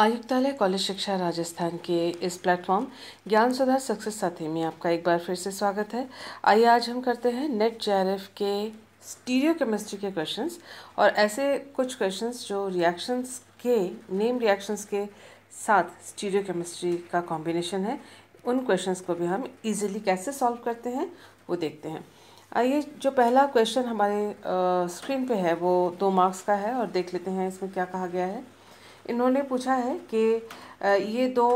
आयुक्तालय कॉलेज शिक्षा राजस्थान के इस प्लेटफॉर्म ज्ञान सुधार सक्सेस साथी में आपका एक बार फिर से स्वागत है आइए आज हम करते हैं नेट जे के स्टीरियो केमिस्ट्री के क्वेश्चंस और ऐसे कुछ क्वेश्चंस जो रिएक्शंस के नेम रिएक्शंस के साथ स्टीरियो केमिस्ट्री का कॉम्बिनेशन है उन क्वेश्चंस को भी हम इजीली कैसे सॉल्व करते हैं वो देखते हैं आइए जो पहला क्वेश्चन हमारे स्क्रीन पे है वो दो मार्क्स का है और देख लेते हैं इसमें क्या कहा गया है इन्होंने पूछा है कि ये दो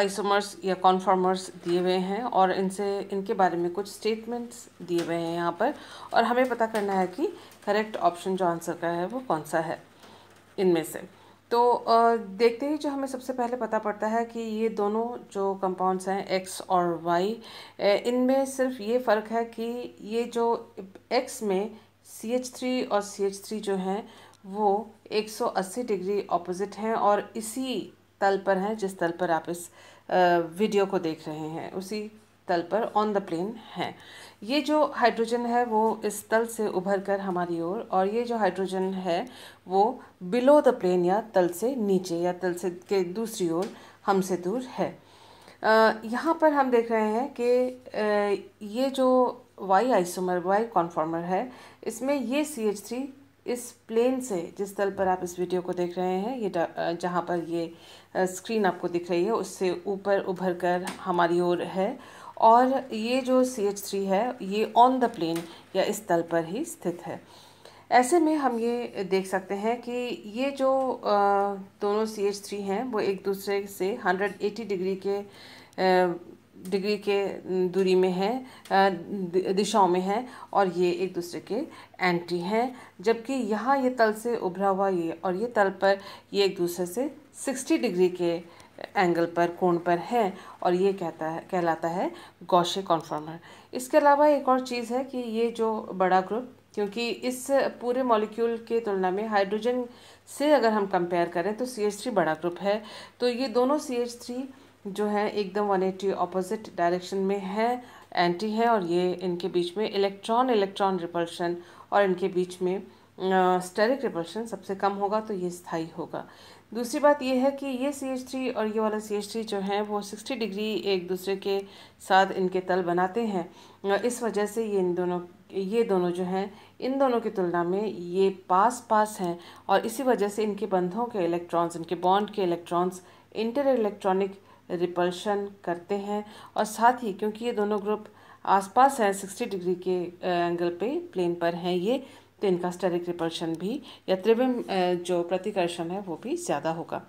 आइसोमर्स या कॉन्फॉर्मर्स दिए हुए हैं और इनसे इनके बारे में कुछ स्टेटमेंट्स दिए हुए हैं यहाँ पर और हमें पता करना है कि करेक्ट ऑप्शन जो आंसर का है वो कौन सा है इनमें से तो देखते ही जो हमें सबसे पहले पता पड़ता है कि ये दोनों जो कंपाउंड्स हैं एक्स और वाई इनमें सिर्फ ये फ़र्क है कि ये जो एक्स में सी एच थ्री और सी एच थ्री जो हैं वो 180 डिग्री ऑपोजिट हैं और इसी तल पर हैं जिस तल पर आप इस वीडियो को देख रहे हैं उसी तल पर ऑन द प्लेन है ये जो हाइड्रोजन है वो इस तल से उभर कर हमारी ओर और, और ये जो हाइड्रोजन है वो बिलो द प्लेन या तल से नीचे या तल से के दूसरी ओर हमसे दूर है यहाँ पर हम देख रहे हैं कि ये जो वाई आइसोमर वाई कॉन्फॉर्मर है इसमें ये सी एच थ्री इस प्लेन से जिस तल पर आप इस वीडियो को देख रहे हैं ये जहाँ पर ये स्क्रीन आपको दिख रही है उससे ऊपर उभर कर हमारी ओर है और ये जो सी एच थ्री है ये ऑन द प्लेन या इस तल पर ही स्थित है ऐसे में हम ये देख सकते हैं कि ये जो दोनों सी एच थ्री हैं वो एक दूसरे से 180 डिग्री के डिग्री के दूरी में है दिशाओं में है और ये एक दूसरे के एंटी हैं जबकि यहाँ ये तल से उभरा हुआ ये और ये तल पर ये एक दूसरे से सिक्सटी डिग्री के एंगल पर कोण पर है और ये कहता है कहलाता है गौशे कॉन्फॉर्मर इसके अलावा एक और चीज़ है कि ये जो बड़ा ग्रुप क्योंकि इस पूरे मॉलिक्यूल के तुलना में हाइड्रोजन से अगर हम कंपेयर करें तो सी एच थ्री बड़ा ग्रुप है तो ये दोनों सी एच थ्री जो है एकदम वन एटी अपोजिट डायरेक्शन में है एंटी है और ये इनके बीच में इलेक्ट्रॉन इलेक्ट्रॉन रिपल्शन और इनके बीच में स्टेरिक रिपल्शन सबसे कम होगा तो ये स्थाई होगा दूसरी बात यह है कि ये सी एच थ्री और ये वाला सी एच थ्री जो है वो सिक्सटी डिग्री एक दूसरे के साथ इनके तल बनाते हैं इस वजह से ये इन दोनों ये दोनों जो हैं इन दोनों की तुलना में ये पास पास हैं और इसी वजह से इनके बंधों के इलेक्ट्रॉन्स इनके बॉन्ड के इलेक्ट्रॉन्स इंटर इलेक्ट्रॉनिक रिपल्शन करते हैं और साथ ही क्योंकि ये दोनों ग्रुप आसपास हैं सिक्सटी डिग्री के एंगल पे प्लेन पर हैं ये तो इनका स्टेरिक रिपल्शन भी या त्रिविम जो प्रतिकर्षण है वो भी ज़्यादा होगा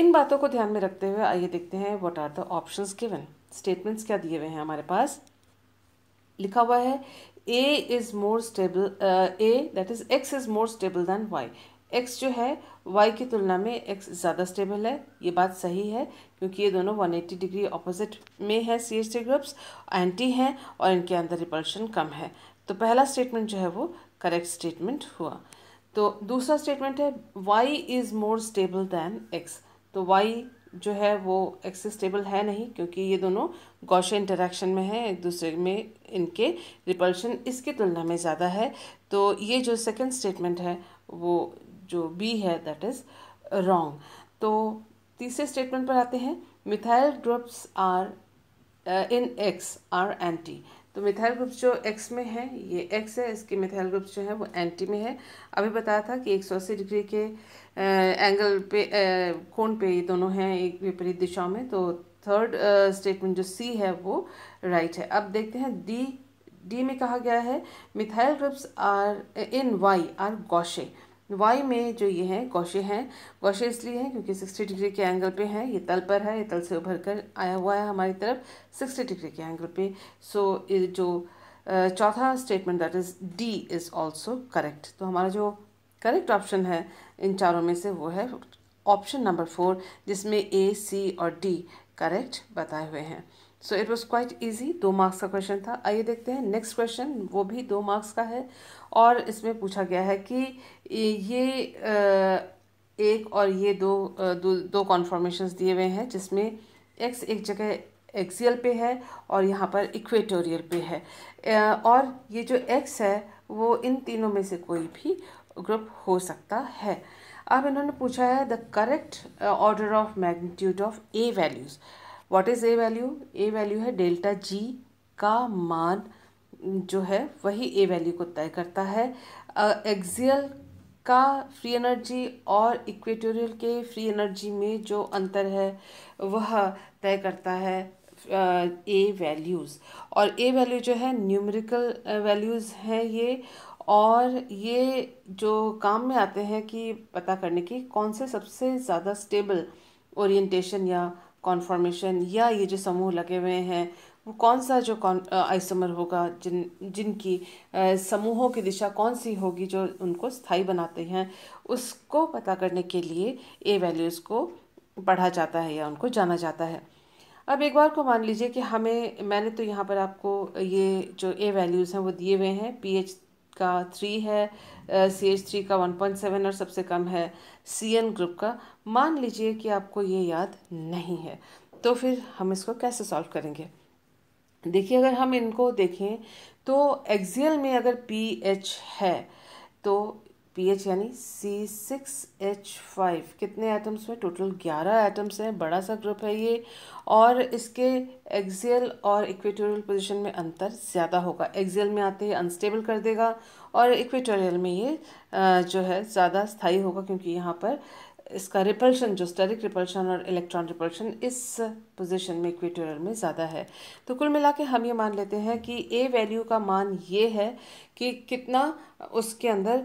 इन बातों को ध्यान में रखते हुए आइए देखते हैं what are the options given statements क्या दिए हुए हैं हमारे पास लिखा हुआ है A is more stable A that is X is more stable than Y X जो है वाई की तुलना में एक्स ज़्यादा स्टेबल है ये बात सही है क्योंकि ये दोनों 180 डिग्री ऑपोजिट में है C H T groups anti हैं और इनके अंदर रिपल्शन कम है तो पहला स्टेटमेंट जो है वो करेक्ट स्टेटमेंट हुआ तो दूसरा स्टेटमेंट है Y is more stable than X तो वाई जो है वो एक्स स्टेबल है नहीं क्योंकि ये दोनों गौशे इंटरेक्शन में है एक दूसरे में इनके रिपल्शन इसकी तुलना में ज़्यादा है तो ये जो सेकंड स्टेटमेंट है वो जो बी है दैट इज़ रॉन्ग तो तीसरे स्टेटमेंट पर आते हैं methyl groups are in X are anti तो मिथाइल ग्रुप्स जो एक्स में है ये एक्स है इसके मिथाइल ग्रुप्स जो है वो एंटी में है अभी बताया था कि एक सौ अस्सी डिग्री के आ, uh, एंगल पे uh, कोण पे ये दोनों हैं एक विपरीत दिशा में तो थर्ड स्टेटमेंट uh, जो सी है वो राइट है अब देखते हैं डी डी में कहा गया है methyl groups are in Y are gauche Y में जो ये है गौशे हैं गौशे इसलिए हैं क्योंकि सिक्सटी डिग्री के एंगल पे हैं ये तल पर है ये तल से उभर कर आया हुआ है हमारी तरफ सिक्सटी डिग्री के एंगल पे सो so, जो चौथा statement that is D is also correct तो हमारा जो करेक्ट ऑप्शन है इन चारों में से वो है ऑप्शन नंबर फोर जिसमें ए सी और डी करेक्ट बताए हुए हैं so it was quite easy दो मार्क्स का क्वेश्चन था आइए देखते हैं नेक्स्ट क्वेश्चन वो भी दो मार्क्स का है और इसमें पूछा गया है कि ये एक और ये दो दो, दो कॉन्फॉर्मेशंस दिए हुए हैं जिसमें एक्स एक जगह एक्सियल पे है और यहाँ पर इक्वेटोरियल पे है और ये जो एक्स है वो इन तीनों में से कोई भी ग्रुप हो सकता है अब इन्होंने पूछा है the correct order of magnitude of A values what is A value A value है डेल्टा जी का मान जो है वही ए वैल्यू को तय करता है एक्सियल का फ्री एनर्जी और इक्वेटोरियल के फ्री एनर्जी में जो अंतर है वह तय करता है ए वैल्यूज़ और ए वैल्यू जो है न्यूमेरिकल वैल्यूज़ हैं ये और ये जो काम में आते हैं कि पता करने की कौन से सबसे ज़्यादा स्टेबल ओरिएंटेशन या कॉन्फॉर्मेशन या ये जो समूह लगे हुए हैं वो कौन सा जो कौन आइसोमर होगा जिन जिनकी समूहों की दिशा कौन सी होगी जो उनको स्थाई बनाते हैं उसको पता करने के लिए ए वैल्यूज़ को पढ़ा जाता है या उनको जाना जाता है अब एक बार को मान लीजिए कि हमें मैंने तो यहाँ पर आपको ये जो ए वैल्यूज़ हैं वो दिए हुए हैं पी एच का थ्री है सी एच थ्री का वन पॉइंट सेवन और सबसे कम है सी एन ग्रुप का मान लीजिए कि आपको ये याद नहीं है तो फिर हम इसको कैसे सॉल्व करेंगे देखिए अगर हम इनको देखें तो एक्सियल में अगर पी एच है तो पी एच यानी सी सिक्स एच फाइव कितने एटम्स में टोटल ग्यारह एटम्स हैं बड़ा सा ग्रुप है ये और इसके एक्सियल और इक्वेटोरियल पोजीशन में अंतर ज़्यादा होगा एक्सियल में आते ही अनस्टेबल कर देगा और इक्वेटोरियल में ये जो है ज़्यादा स्थाई होगा क्योंकि यहाँ पर इसका रिपल्शन जो स्टेरिक रिपल्शन और इलेक्ट्रॉन रिपल्शन इस पोजीशन में इक्वेटोरियल में ज़्यादा है तो कुल मिला के हम ये मान लेते हैं कि ए वैल्यू का मान ये है कि कितना उसके अंदर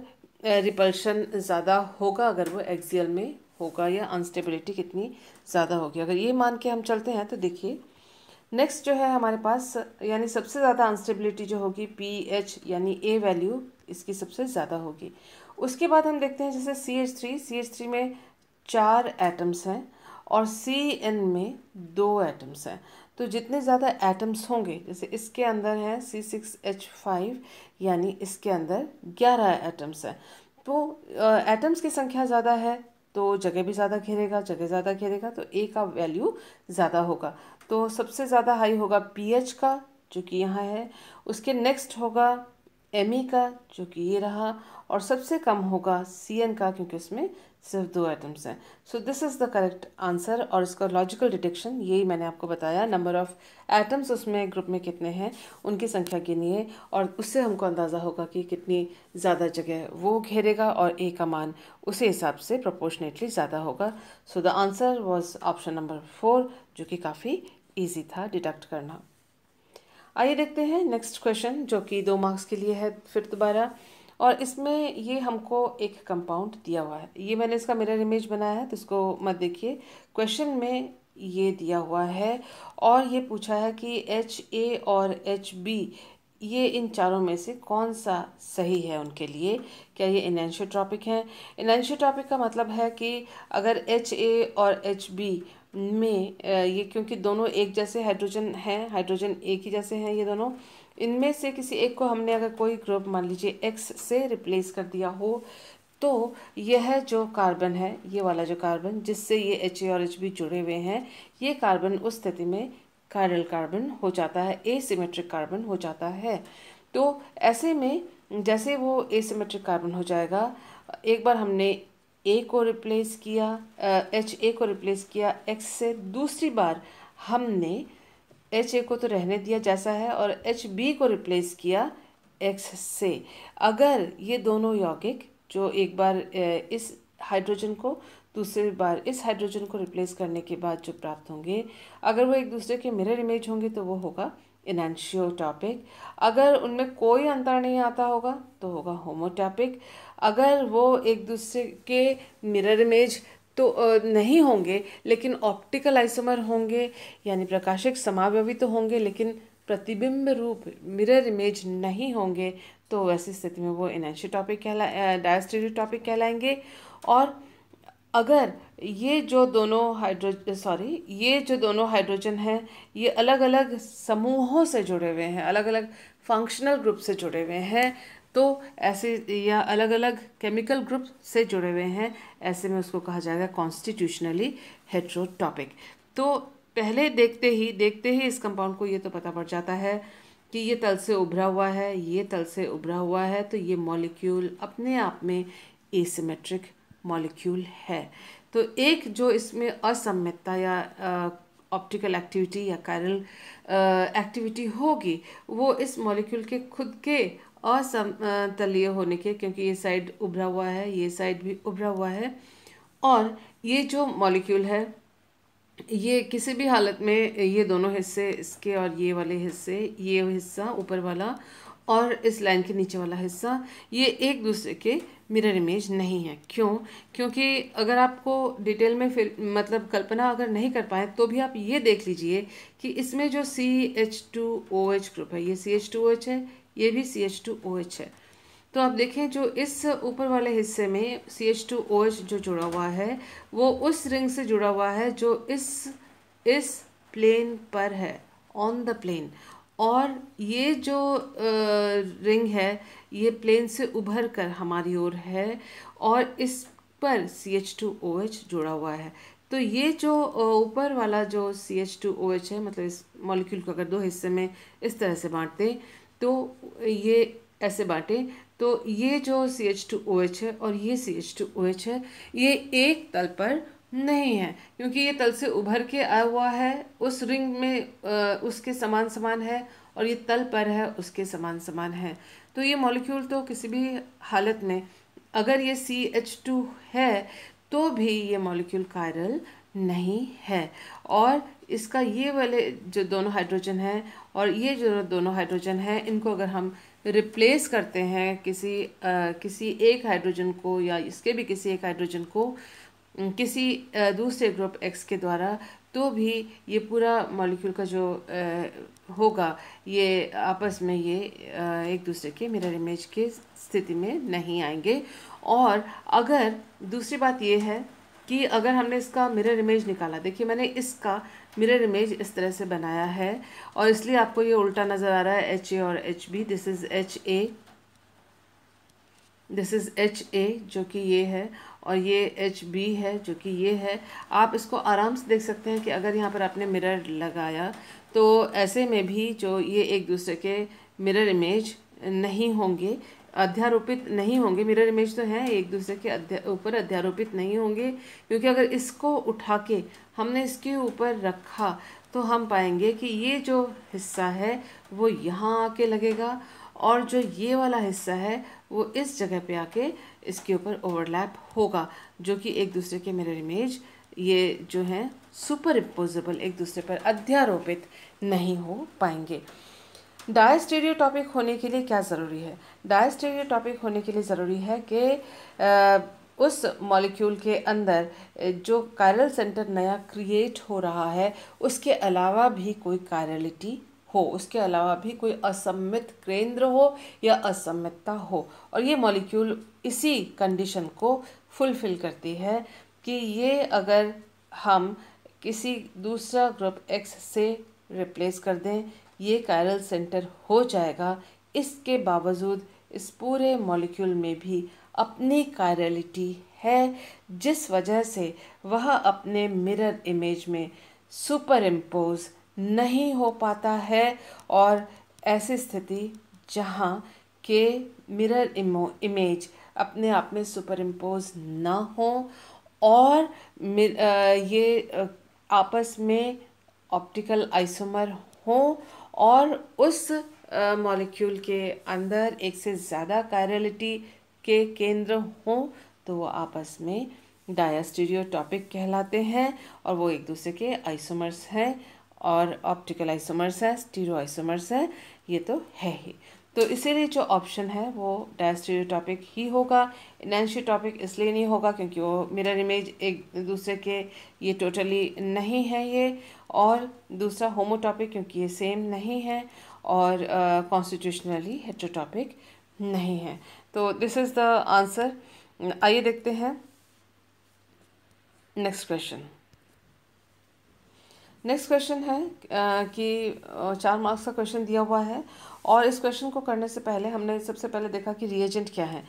रिपल्शन ज़्यादा होगा अगर वो एक्सियल में होगा या अनस्टेबिलिटी कितनी ज़्यादा होगी अगर ये मान के हम चलते हैं तो देखिए नेक्स्ट जो है हमारे पास यानी सबसे ज़्यादा अनस्टेबिलिटी जो होगी पी एच यानी ए वैल्यू इसकी सबसे ज़्यादा होगी उसके बाद हम देखते हैं जैसे C H three C H three में चार एटम्स हैं और सी एन में दो एटम्स हैं तो जितने ज़्यादा एटम्स होंगे जैसे इसके अंदर हैं सी सिक्स एच फाइव यानी इसके अंदर ग्यारह एटम्स हैं तो एटम्स की संख्या ज़्यादा है तो जगह भी ज़्यादा घेरेगा जगह ज़्यादा घेरेगा तो ए का वैल्यू ज़्यादा होगा तो सबसे ज़्यादा हाई होगा पी एच का जो कि यहाँ है उसके नेक्स्ट होगा एम ई e का जो कि ये रहा और सबसे कम होगा सी एन का क्योंकि उसमें सिर्फ दो एटम्स हैं so this is the correct answer और इसका लॉजिकल डिटेक्शन यही मैंने आपको बताया नंबर ऑफ़ एटम्स उसमें ग्रुप में कितने हैं उनकी संख्या है और उससे हमको अंदाज़ा होगा कि कितनी ज़्यादा जगह वो घेरेगा और ए का मान उसी हिसाब से प्रपोर्शनेटली ज़्यादा होगा so the answer was option number four जो कि काफ़ी ईजी था डिटेक्ट करना आइए देखते हैं नेक्स्ट क्वेश्चन जो कि दो मार्क्स के लिए है फिर दोबारा और इसमें ये हमको एक कंपाउंड दिया हुआ है ये मैंने इसका मिरर इमेज बनाया है तो इसको मत देखिए क्वेश्चन में ये दिया हुआ है और ये पूछा है कि एच ए और एच बी ये इन चारों में से कौन सा सही है उनके लिए क्या ये ट्रॉपिक हैं ट्रॉपिक का मतलब है कि अगर एच ए और एच बी में ये क्योंकि दोनों एक जैसे हाइड्रोजन हैं हाइड्रोजन एक ही जैसे हैं ये दोनों इनमें से किसी एक को हमने अगर कोई ग्रुप मान लीजिए एक्स से रिप्लेस कर दिया हो तो यह जो कार्बन है ये वाला जो कार्बन जिससे ये एच ए और एच बी जुड़े हुए हैं ये कार्बन उस स्थिति में कायरल कार्बन हो जाता है एसिमेट्रिक कार्बन हो जाता है तो ऐसे में जैसे वो एसिमेट्रिक कार्बन हो जाएगा एक बार हमने ए को रिप्लेस किया एच ए को रिप्लेस किया एक्स से दूसरी बार हमने एच ए को तो रहने दिया जैसा है और एच बी को रिप्लेस किया एक्स से अगर ये दोनों यौगिक जो एक बार इस हाइड्रोजन को दूसरी बार इस हाइड्रोजन को रिप्लेस करने के बाद जो प्राप्त होंगे अगर वो एक दूसरे के मिरर इमेज होंगे तो वो होगा इनैंशियोटॉपिक अगर उनमें कोई अंतर नहीं आता होगा तो होगा होमोटॉपिक अगर वो एक दूसरे के मिरर इमेज तो नहीं होंगे लेकिन ऑप्टिकल आइसोमर होंगे यानी प्रकाशिक समावयवी तो होंगे लेकिन प्रतिबिंब रूप मिरर इमेज नहीं होंगे तो वैसी स्थिति में वो एनर्जी टॉपिक कहला डायस्टेरियो टॉपिक कहलाएंगे और अगर ये जो दोनों हाइड्रो सॉरी ये जो दोनों हाइड्रोजन हैं ये अलग अलग समूहों से जुड़े हुए हैं अलग अलग फंक्शनल ग्रुप से जुड़े हुए हैं तो ऐसे या अलग अलग केमिकल ग्रुप से जुड़े हुए हैं ऐसे में उसको कहा जाएगा कॉन्स्टिट्यूशनली हेट्रोटॉपिक तो पहले देखते ही देखते ही इस कंपाउंड को ये तो पता पड़ जाता है कि ये तल से उभरा हुआ है ये तल से उभरा हुआ है तो ये मॉलिक्यूल अपने आप में एसिमेट्रिक मॉलिक्यूल है तो एक जो इसमें असम्यता या ऑप्टिकल एक्टिविटी या कायरल एक्टिविटी होगी वो इस मॉलिक्यूल के खुद के और सम तलीय होने के क्योंकि ये साइड उभरा हुआ है ये साइड भी उभरा हुआ है और ये जो मॉलिक्यूल है ये किसी भी हालत में ये दोनों हिस्से इसके और ये वाले हिस्से ये हिस्सा ऊपर वाला और इस लाइन के नीचे वाला हिस्सा ये एक दूसरे के मिरर इमेज नहीं है क्यों क्योंकि अगर आपको डिटेल में फिर मतलब कल्पना अगर नहीं कर पाए तो भी आप ये देख लीजिए कि इसमें जो C H two O H group है ये C H two O H है ये भी C H two O H है तो आप देखें जो इस ऊपर वाले हिस्से में C H two O H जो जुड़ा हुआ है वो उस रिंग से जुड़ा हुआ है जो इस इस प्लेन पर है ऑन द प्लेन और ये जो रिंग है ये प्लेन से उभर कर हमारी ओर है और इस पर C H two O H जुड़ा हुआ है तो ये जो ऊपर वाला जो C H two O H है मतलब इस मॉलिक्यूल को अगर दो हिस्से में इस तरह से बांटते हैं तो ये ऐसे बाँटें तो ये जो C H two O H है और ये C H two O H है ये एक तल पर नहीं है क्योंकि ये तल से उभर के आया हुआ है उस रिंग में आ, उसके समान समान है और ये तल पर है उसके समान समान है तो ये मॉलिक्यूल तो किसी भी हालत में अगर ये सी एच टू है तो भी ये मॉलिक्यूल कायरल नहीं है और इसका ये वाले जो दोनों हाइड्रोजन हैं और ये जो दोनों हाइड्रोजन हैं इनको अगर हम रिप्लेस करते हैं किसी आ, किसी एक हाइड्रोजन को या इसके भी किसी एक हाइड्रोजन को किसी दूसरे ग्रुप एक्स के द्वारा तो भी ये पूरा मॉलिक्यूल का जो आ, होगा ये आपस में ये आ, एक दूसरे के मिरर इमेज के स्थिति में नहीं आएंगे और अगर दूसरी बात ये है कि अगर हमने इसका मिरर इमेज निकाला देखिए मैंने इसका मिरर इमेज इस तरह से बनाया है और इसलिए आपको ये उल्टा नज़र आ रहा है एच ए और H B this is H A this is H A जो कि ये है और ये एच बी है जो कि ये है आप इसको आराम से देख सकते हैं कि अगर यहाँ पर आपने मिरर लगाया तो ऐसे में भी जो ये एक दूसरे के मिरर इमेज नहीं होंगे अध्यारोपित नहीं होंगे मिरर इमेज तो हैं एक दूसरे के ऊपर अध्या, अध्यारोपित नहीं होंगे क्योंकि अगर इसको उठा के हमने इसके ऊपर रखा तो हम पाएंगे कि ये जो हिस्सा है वो यहाँ आके लगेगा और जो ये वाला हिस्सा है वो इस जगह पे आके इसके ऊपर ओवरलैप होगा जो कि एक दूसरे के मिरर इमेज ये जो है सुपर इम्पोजिबल एक दूसरे पर अध्यारोपित नहीं हो पाएंगे डायस्टेरियो टॉपिक होने के लिए क्या ज़रूरी है डायस्टेरियो टॉपिक होने के लिए ज़रूरी है कि उस मॉलिक्यूल के अंदर जो कायरल सेंटर नया क्रिएट हो रहा है उसके अलावा भी कोई कायरलिटी हो उसके अलावा भी कोई असम्मित केंद्र हो या असम्मितता हो और ये मॉलिक्यूल इसी कंडीशन को फुलफिल करती है कि ये अगर हम किसी दूसरा ग्रुप एक्स से रिप्लेस कर दें ये कायरल सेंटर हो जाएगा इसके बावजूद इस पूरे मॉलिक्यूल में भी अपनी कायरलिटी है जिस वजह से वह अपने मिरर इमेज में सुपर इम्पोज नहीं हो पाता है और ऐसी स्थिति जहाँ के मिरर इमेज अपने आप में सुपर इम्पोज ना हो और ये आपस में ऑप्टिकल आइसोमर हो और उस मॉलिक्यूल के अंदर एक से ज़्यादा कायरलिटी के केंद्र हों तो वो आपस में डायास्टीरियोटॉपिक कहलाते हैं और वो एक दूसरे के आइसोमर्स हैं और ऑप्टिकल आइसोमर्स हैं स्टीरो आइसोमर्स हैं ये तो है ही तो इसीलिए जो ऑप्शन है वो डायस्टीरियोटॉपिक ही होगा टॉपिक इसलिए नहीं होगा क्योंकि वो मिरर इमेज एक दूसरे के ये टोटली नहीं है ये और दूसरा होमोटॉपिक क्योंकि ये सेम नहीं है और कॉन्स्टिट्यूशनली हेट्रोटॉपिक नहीं है तो दिस इज़ द आंसर आइए देखते हैं नेक्स्ट क्वेश्चन नेक्स्ट क्वेश्चन है कि चार मार्क्स का क्वेश्चन दिया हुआ है और इस क्वेश्चन को करने से पहले हमने सबसे पहले देखा कि रिएजेंट क्या है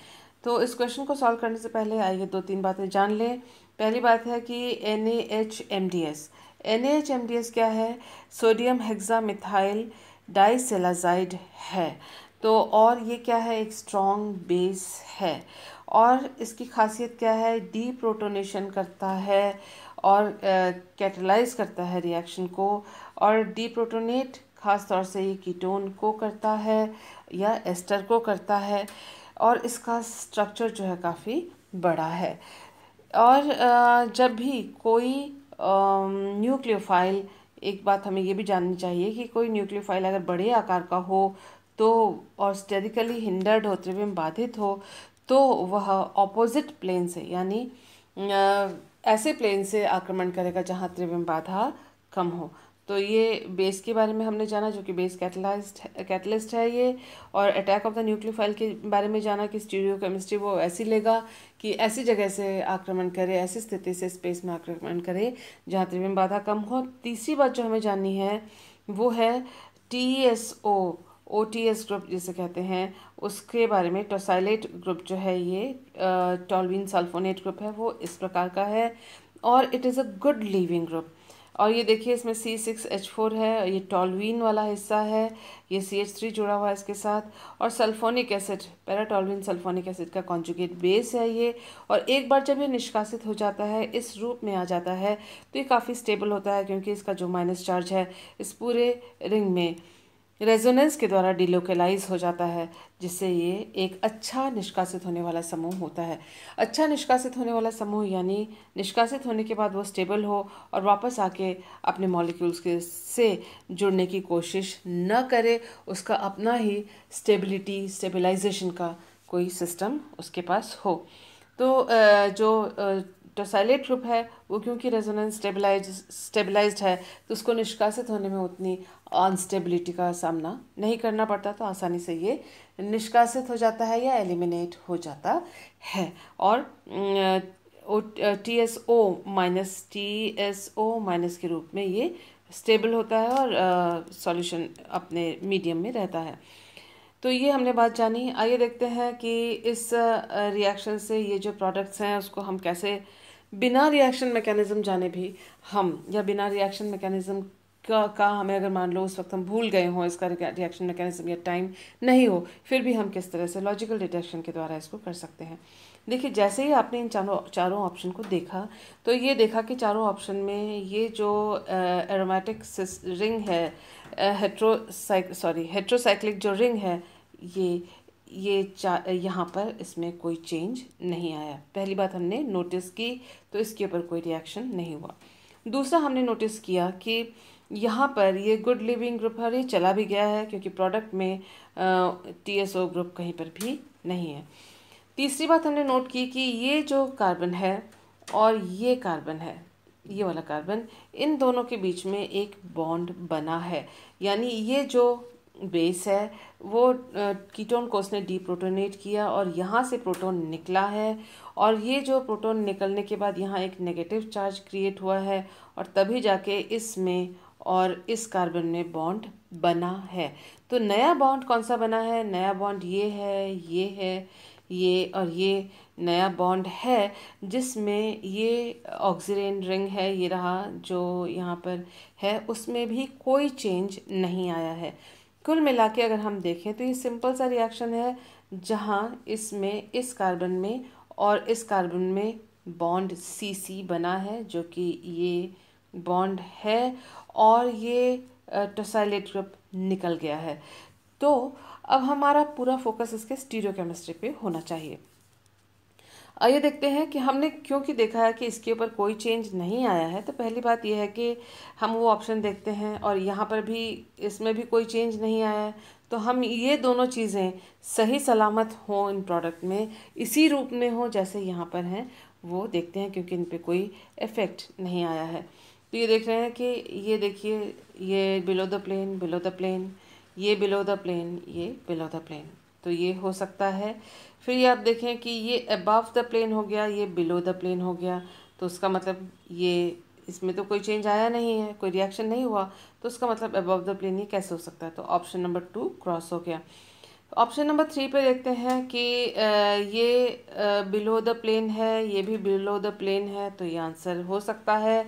तो इस क्वेश्चन को सॉल्व करने से पहले आइए दो तीन बातें जान लें पहली बात है कि N A H M D S N A H M D S क्या है सोडियम हेक्सा मिथाइल डाइसेलाजाइड है तो और ये क्या है एक स्ट्रॉन्ग बेस है और इसकी खासियत क्या है डी प्रोटोनेशन करता है और कैटलाइज करता है रिएक्शन को और डी प्रोटोनेट ख़ास तौर से ये कीटोन को करता है या एस्टर को करता है और इसका स्ट्रक्चर जो है काफ़ी बड़ा है और जब भी कोई न्यूक्लियोफाइल एक बात हमें ये भी जाननी चाहिए कि कोई न्यूक्लियोफाइल अगर बड़े आकार का हो तो और स्टेरिकली हिंडर्ड हो त्रिविम बाधित हो तो वह ऑपोजिट प्लेन से यानी ऐसे प्लेन से आक्रमण करेगा जहाँ त्रिविम बाधा कम हो तो ये बेस के बारे में हमने जाना जो कि बेस कैटलाइज कैटलिस्ट है ये और अटैक ऑफ द न्यूक्लियोफाइल के बारे में जाना कि स्टीरियो केमिस्ट्री वो ऐसी लेगा कि ऐसी जगह से आक्रमण करे ऐसी स्थिति से स्पेस में आक्रमण करे जहाँ त्रिविम बाधा कम हो तीसरी बात जो हमें जाननी है वो है T S O O T S group जिसे कहते हैं उसके बारे में टोसाइलेट ग्रुप जो है ये टॉलविन सल्फोनेट ग्रुप है वो इस प्रकार का है और it is a good leaving group और ये देखिए इसमें सी सिक्स एच फोर है ये टॉलवीन वाला हिस्सा है ये सी एच थ्री जुड़ा हुआ है इसके साथ और sulphonic acid paratoluene sulphonic acid का कॉन्जुगेट बेस है ये और एक बार जब ये निष्कासित हो जाता है इस रूप में आ जाता है तो ये काफ़ी स्टेबल होता है क्योंकि इसका जो माइनस चार्ज है इस पूरे रिंग में रेजोनेंस के द्वारा डिलोकलाइज हो जाता है जिससे ये एक अच्छा निष्कासित होने वाला समूह होता है अच्छा निष्कासित होने वाला समूह यानी निष्कासित होने के बाद वो स्टेबल हो और वापस आके अपने मॉलिक्यूल्स के से जुड़ने की कोशिश न करे उसका अपना ही स्टेबिलिटी स्टेबलाइजेशन का कोई सिस्टम उसके पास हो तो जो टोसाइलेट ग्रुप है वो क्योंकि रेजोनेंस स्टेबलाइज स्टेबलाइज्ड है तो उसको निष्कासित होने में उतनी अनस्टेबिलिटी का सामना नहीं करना पड़ता तो आसानी से ये निष्कासित हो जाता है या एलिमिनेट हो जाता है और T S O minus T S O minus के रूप में ये स्टेबल होता है और सॉल्यूशन अपने मीडियम में रहता है तो ये हमने बात जानी आइए देखते हैं कि इस रिएक्शन से ये जो प्रोडक्ट्स हैं उसको हम कैसे बिना रिएक्शन मैकेनिज़्म जाने भी हम या बिना रिएक्शन मैकेनिज़्म का का हमें अगर मान लो उस वक्त हम भूल गए हों इसका रिएक्शन मैकेनिज्म या टाइम नहीं हो फिर भी हम किस तरह से लॉजिकल डिटेक्शन के द्वारा इसको कर सकते हैं देखिए जैसे ही आपने इन चारों चारों ऑप्शन को देखा तो ये देखा कि चारों ऑप्शन में ये जो एरोमेटिक रिंग है हेट्रोसाइक सॉरी हेट्रोसाइक्लिक जो रिंग है ये ये चा यहाँ पर इसमें कोई चेंज नहीं आया पहली बात हमने नोटिस की तो इसके ऊपर कोई रिएक्शन नहीं हुआ दूसरा हमने नोटिस किया कि यहाँ पर ये गुड लिविंग ग्रुप है ये चला भी गया है क्योंकि प्रोडक्ट में टी एस ओ ग्रुप कहीं पर भी नहीं है तीसरी बात हमने नोट की कि ये जो कार्बन है और ये कार्बन है ये वाला कार्बन इन दोनों के बीच में एक बॉन्ड बना है यानी ये जो बेस है वो कीटोन को उसने डीप्रोटोनेट किया और यहाँ से प्रोटोन निकला है और ये जो प्रोटोन निकलने के बाद यहाँ एक नेगेटिव चार्ज क्रिएट हुआ है और तभी जाके इसमें और इस कार्बन में बॉन्ड बना है तो नया बॉन्ड कौन सा बना है नया बॉन्ड ये है ये है ये और ये नया बॉन्ड है जिसमें ये ऑक्सीजन रिंग है ये रहा जो यहाँ पर है उसमें भी कोई चेंज नहीं आया है कुल मिला के अगर हम देखें तो ये सिंपल सा रिएक्शन है जहाँ इसमें इस कार्बन में और इस कार्बन में बॉन्ड सी सी बना है जो कि ये बॉन्ड है और ये टोसाइलेट ग्रुप निकल गया है तो अब हमारा पूरा फोकस इसके स्टीरियोकेमिस्ट्री पे होना चाहिए आइए देखते हैं कि हमने क्योंकि देखा है कि इसके ऊपर कोई चेंज नहीं आया है तो पहली बात यह है कि हम वो ऑप्शन देखते हैं और यहाँ पर भी इसमें भी कोई चेंज नहीं आया है तो हम ये दोनों चीज़ें सही सलामत हों इन प्रोडक्ट में इसी रूप में हों जैसे यहाँ पर हैं वो देखते हैं क्योंकि इन पर कोई इफ़ेक्ट नहीं आया है तो ये देख रहे हैं कि ये देखिए ये below the plane below the plane ये बिलो द प्लेन ये बिलो द प्लेन तो ये हो सकता है फिर ये आप देखें कि ये अबव द प्लेन हो गया ये बिलो द प्लेन हो गया तो उसका मतलब ये इसमें तो कोई चेंज आया नहीं है कोई रिएक्शन नहीं हुआ तो उसका मतलब अबव द प्लेन ये कैसे हो सकता है तो ऑप्शन नंबर टू क्रॉस हो गया ऑप्शन नंबर थ्री पे देखते हैं कि ये बिलो द प्लेन है ये भी बिलो द प्लेन है तो ये आंसर हो सकता है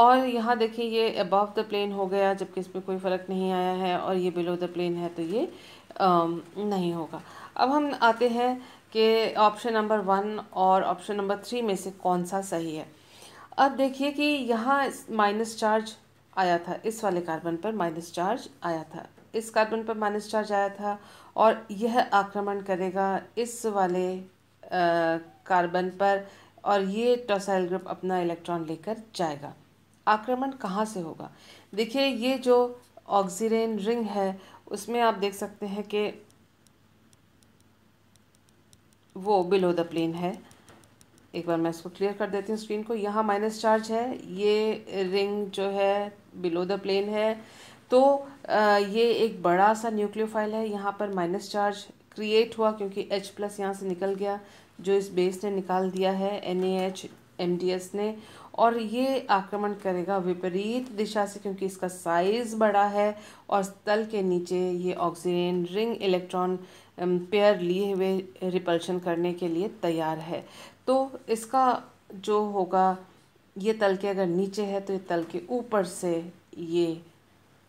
और यहाँ देखिए ये अबव द प्लेन हो गया जबकि इसमें कोई फ़र्क नहीं आया है और ये बिलो द प्लेन है तो ये नहीं होगा अब हम आते हैं कि ऑप्शन नंबर वन और ऑप्शन नंबर थ्री में से कौन सा सही है अब देखिए कि यहाँ माइनस चार्ज आया था इस वाले कार्बन पर माइनस चार्ज आया था इस कार्बन पर माइनस चार्ज आया था और यह आक्रमण करेगा इस वाले कार्बन पर और ये टोसाइल ग्रुप अपना इलेक्ट्रॉन लेकर जाएगा आक्रमण कहाँ से होगा देखिए ये जो ऑक्सीजन रिंग है उसमें आप देख सकते हैं कि वो बिलो द प्लेन है एक बार मैं इसको क्लियर कर देती हूँ स्क्रीन को यहाँ माइनस चार्ज है ये रिंग जो है बिलो द प्लेन है तो ये एक बड़ा सा न्यूक्लियोफाइल है यहाँ पर माइनस चार्ज क्रिएट हुआ क्योंकि H प्लस यहाँ से निकल गया जो इस बेस ने निकाल दिया है N A H M D S ने और ये आक्रमण करेगा विपरीत दिशा से क्योंकि इसका साइज बड़ा है और तल के नीचे ये ऑक्सीजन रिंग इलेक्ट्रॉन पेयर लिए हुए रिपल्शन करने के लिए तैयार है तो इसका जो होगा ये तल के अगर नीचे है तो ये तल के ऊपर से ये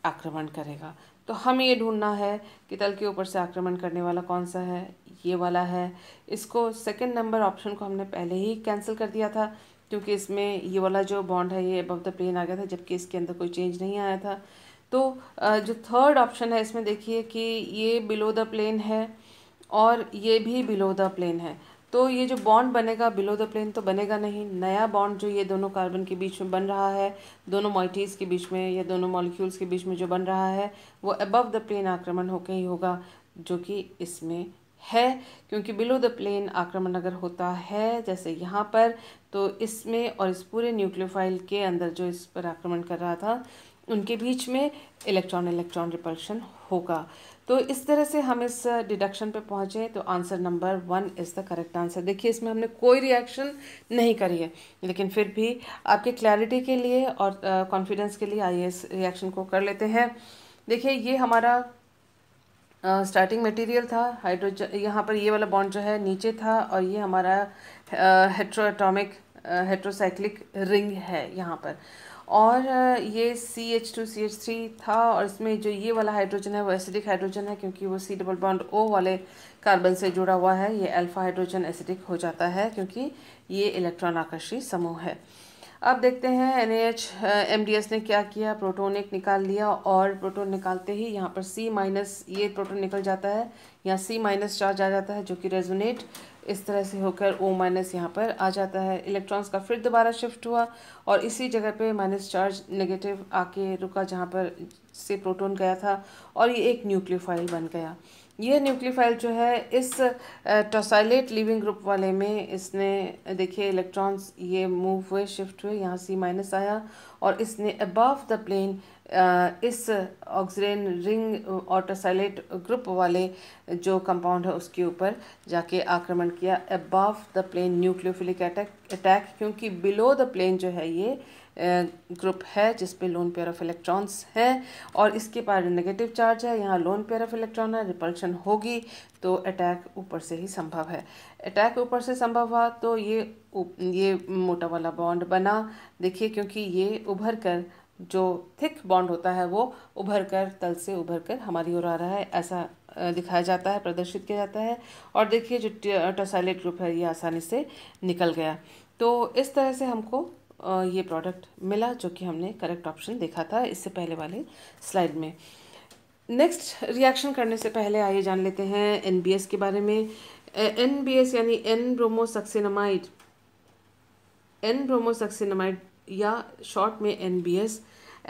आक्रमण करेगा तो हमें ये ढूंढना है कि तल के ऊपर से आक्रमण करने वाला कौन सा है ये वाला है इसको सेकंड नंबर ऑप्शन को हमने पहले ही कैंसिल कर दिया था क्योंकि इसमें ये वाला जो बॉन्ड है ये अबव द प्लेन आ गया था जबकि इसके अंदर कोई चेंज नहीं आया था तो जो थर्ड ऑप्शन है इसमें देखिए कि ये बिलो द प्लेन है और ये भी बिलो द प्लेन है तो ये जो बॉन्ड बनेगा बिलो द प्लेन तो बनेगा नहीं नया बॉन्ड जो ये दोनों कार्बन के बीच में बन रहा है दोनों मॉइटीज़ के बीच में या दोनों मॉलिक्यूल्स के बीच में जो बन रहा है वो अबव द प्लेन आक्रमण होकर ही होगा जो कि इसमें है क्योंकि बिलो द प्लेन आक्रमण अगर होता है जैसे यहाँ पर तो इसमें और इस पूरे न्यूक्लियोफाइल के अंदर जो इस पर आक्रमण कर रहा था उनके बीच में इलेक्ट्रॉन इलेक्ट्रॉन रिपल्शन होगा तो इस तरह से हम इस डिडक्शन पे पहुँचे तो answer number one is the correct answer देखिए इसमें हमने कोई रिएक्शन नहीं करी है लेकिन फिर भी आपके क्लैरिटी के लिए और कॉन्फिडेंस के लिए आइए इस रिएक्शन को कर लेते हैं देखिए ये हमारा स्टार्टिंग मटेरियल था हाइड्रोजन यहाँ पर ये वाला बॉन्ड जो है नीचे था और ये हमारा हेट्रोएटॉमिक हेट्रोसाइक्लिक रिंग है यहाँ पर और ये C H two C H three था और इसमें जो ये वाला हाइड्रोजन है वो एसिडिक हाइड्रोजन है क्योंकि वो सी डबल बॉन्ड ओ वाले कार्बन से जुड़ा हुआ है ये अल्फ़ा हाइड्रोजन एसिडिक हो जाता है क्योंकि ये इलेक्ट्रॉन आकर्षी समूह है अब देखते हैं N H M D S ने क्या किया प्रोटोन एक निकाल लिया और प्रोटोन निकालते ही यहाँ पर सी माइनस ये प्रोटोन निकल जाता है यहाँ सी माइनस चार्ज आ जाता है जो कि रेजोनेट इस तरह से होकर ओ माइनस यहाँ पर आ जाता है इलेक्ट्रॉन्स का फिर दोबारा शिफ्ट हुआ और इसी जगह पे माइनस चार्ज नेगेटिव आके रुका जहाँ पर से प्रोटोन गया था और ये एक न्यूक्लियोफाइल बन गया ये न्यूक्लियोफाइल जो है इस टोसाइलेट लिविंग ग्रुप वाले में इसने देखिए इलेक्ट्रॉन्स ये मूव हुए शिफ्ट हुए यहाँ सी माइनस आया और इसने अबव द प्लेन इस ऑक्सीजन रिंग और टोसाइलेट ग्रुप वाले जो कंपाउंड है उसके ऊपर जाके आक्रमण किया above the plane nucleophilic attack attack क्योंकि बिलो द प्लेन जो है ये ग्रुप है पे लोन पेयर ऑफ इलेक्ट्रॉन्स हैं और इसके पास नेगेटिव चार्ज है यहाँ लोन पेयर ऑफ इलेक्ट्रॉन है रिपल्शन होगी तो अटैक ऊपर से ही संभव है अटैक ऊपर से संभव हुआ तो ये ये मोटा वाला बॉन्ड बना देखिए क्योंकि ये उभर कर जो थिक बॉन्ड होता है वो उभर कर तल से उभर कर हमारी ओर आ रहा है ऐसा दिखाया जाता है प्रदर्शित किया जाता है और देखिए जो टोसाइलेट ग्रुप है ये आसानी से निकल गया तो इस तरह से हमको ये प्रोडक्ट मिला जो कि हमने करेक्ट ऑप्शन देखा था इससे पहले वाले स्लाइड में नेक्स्ट रिएक्शन करने से पहले आइए जान लेते हैं एन के बारे में एन यानी एन ब्रोमोसक्सिनमाइड एन ब्रोमोसक्सिनमाइड या शॉर्ट में एन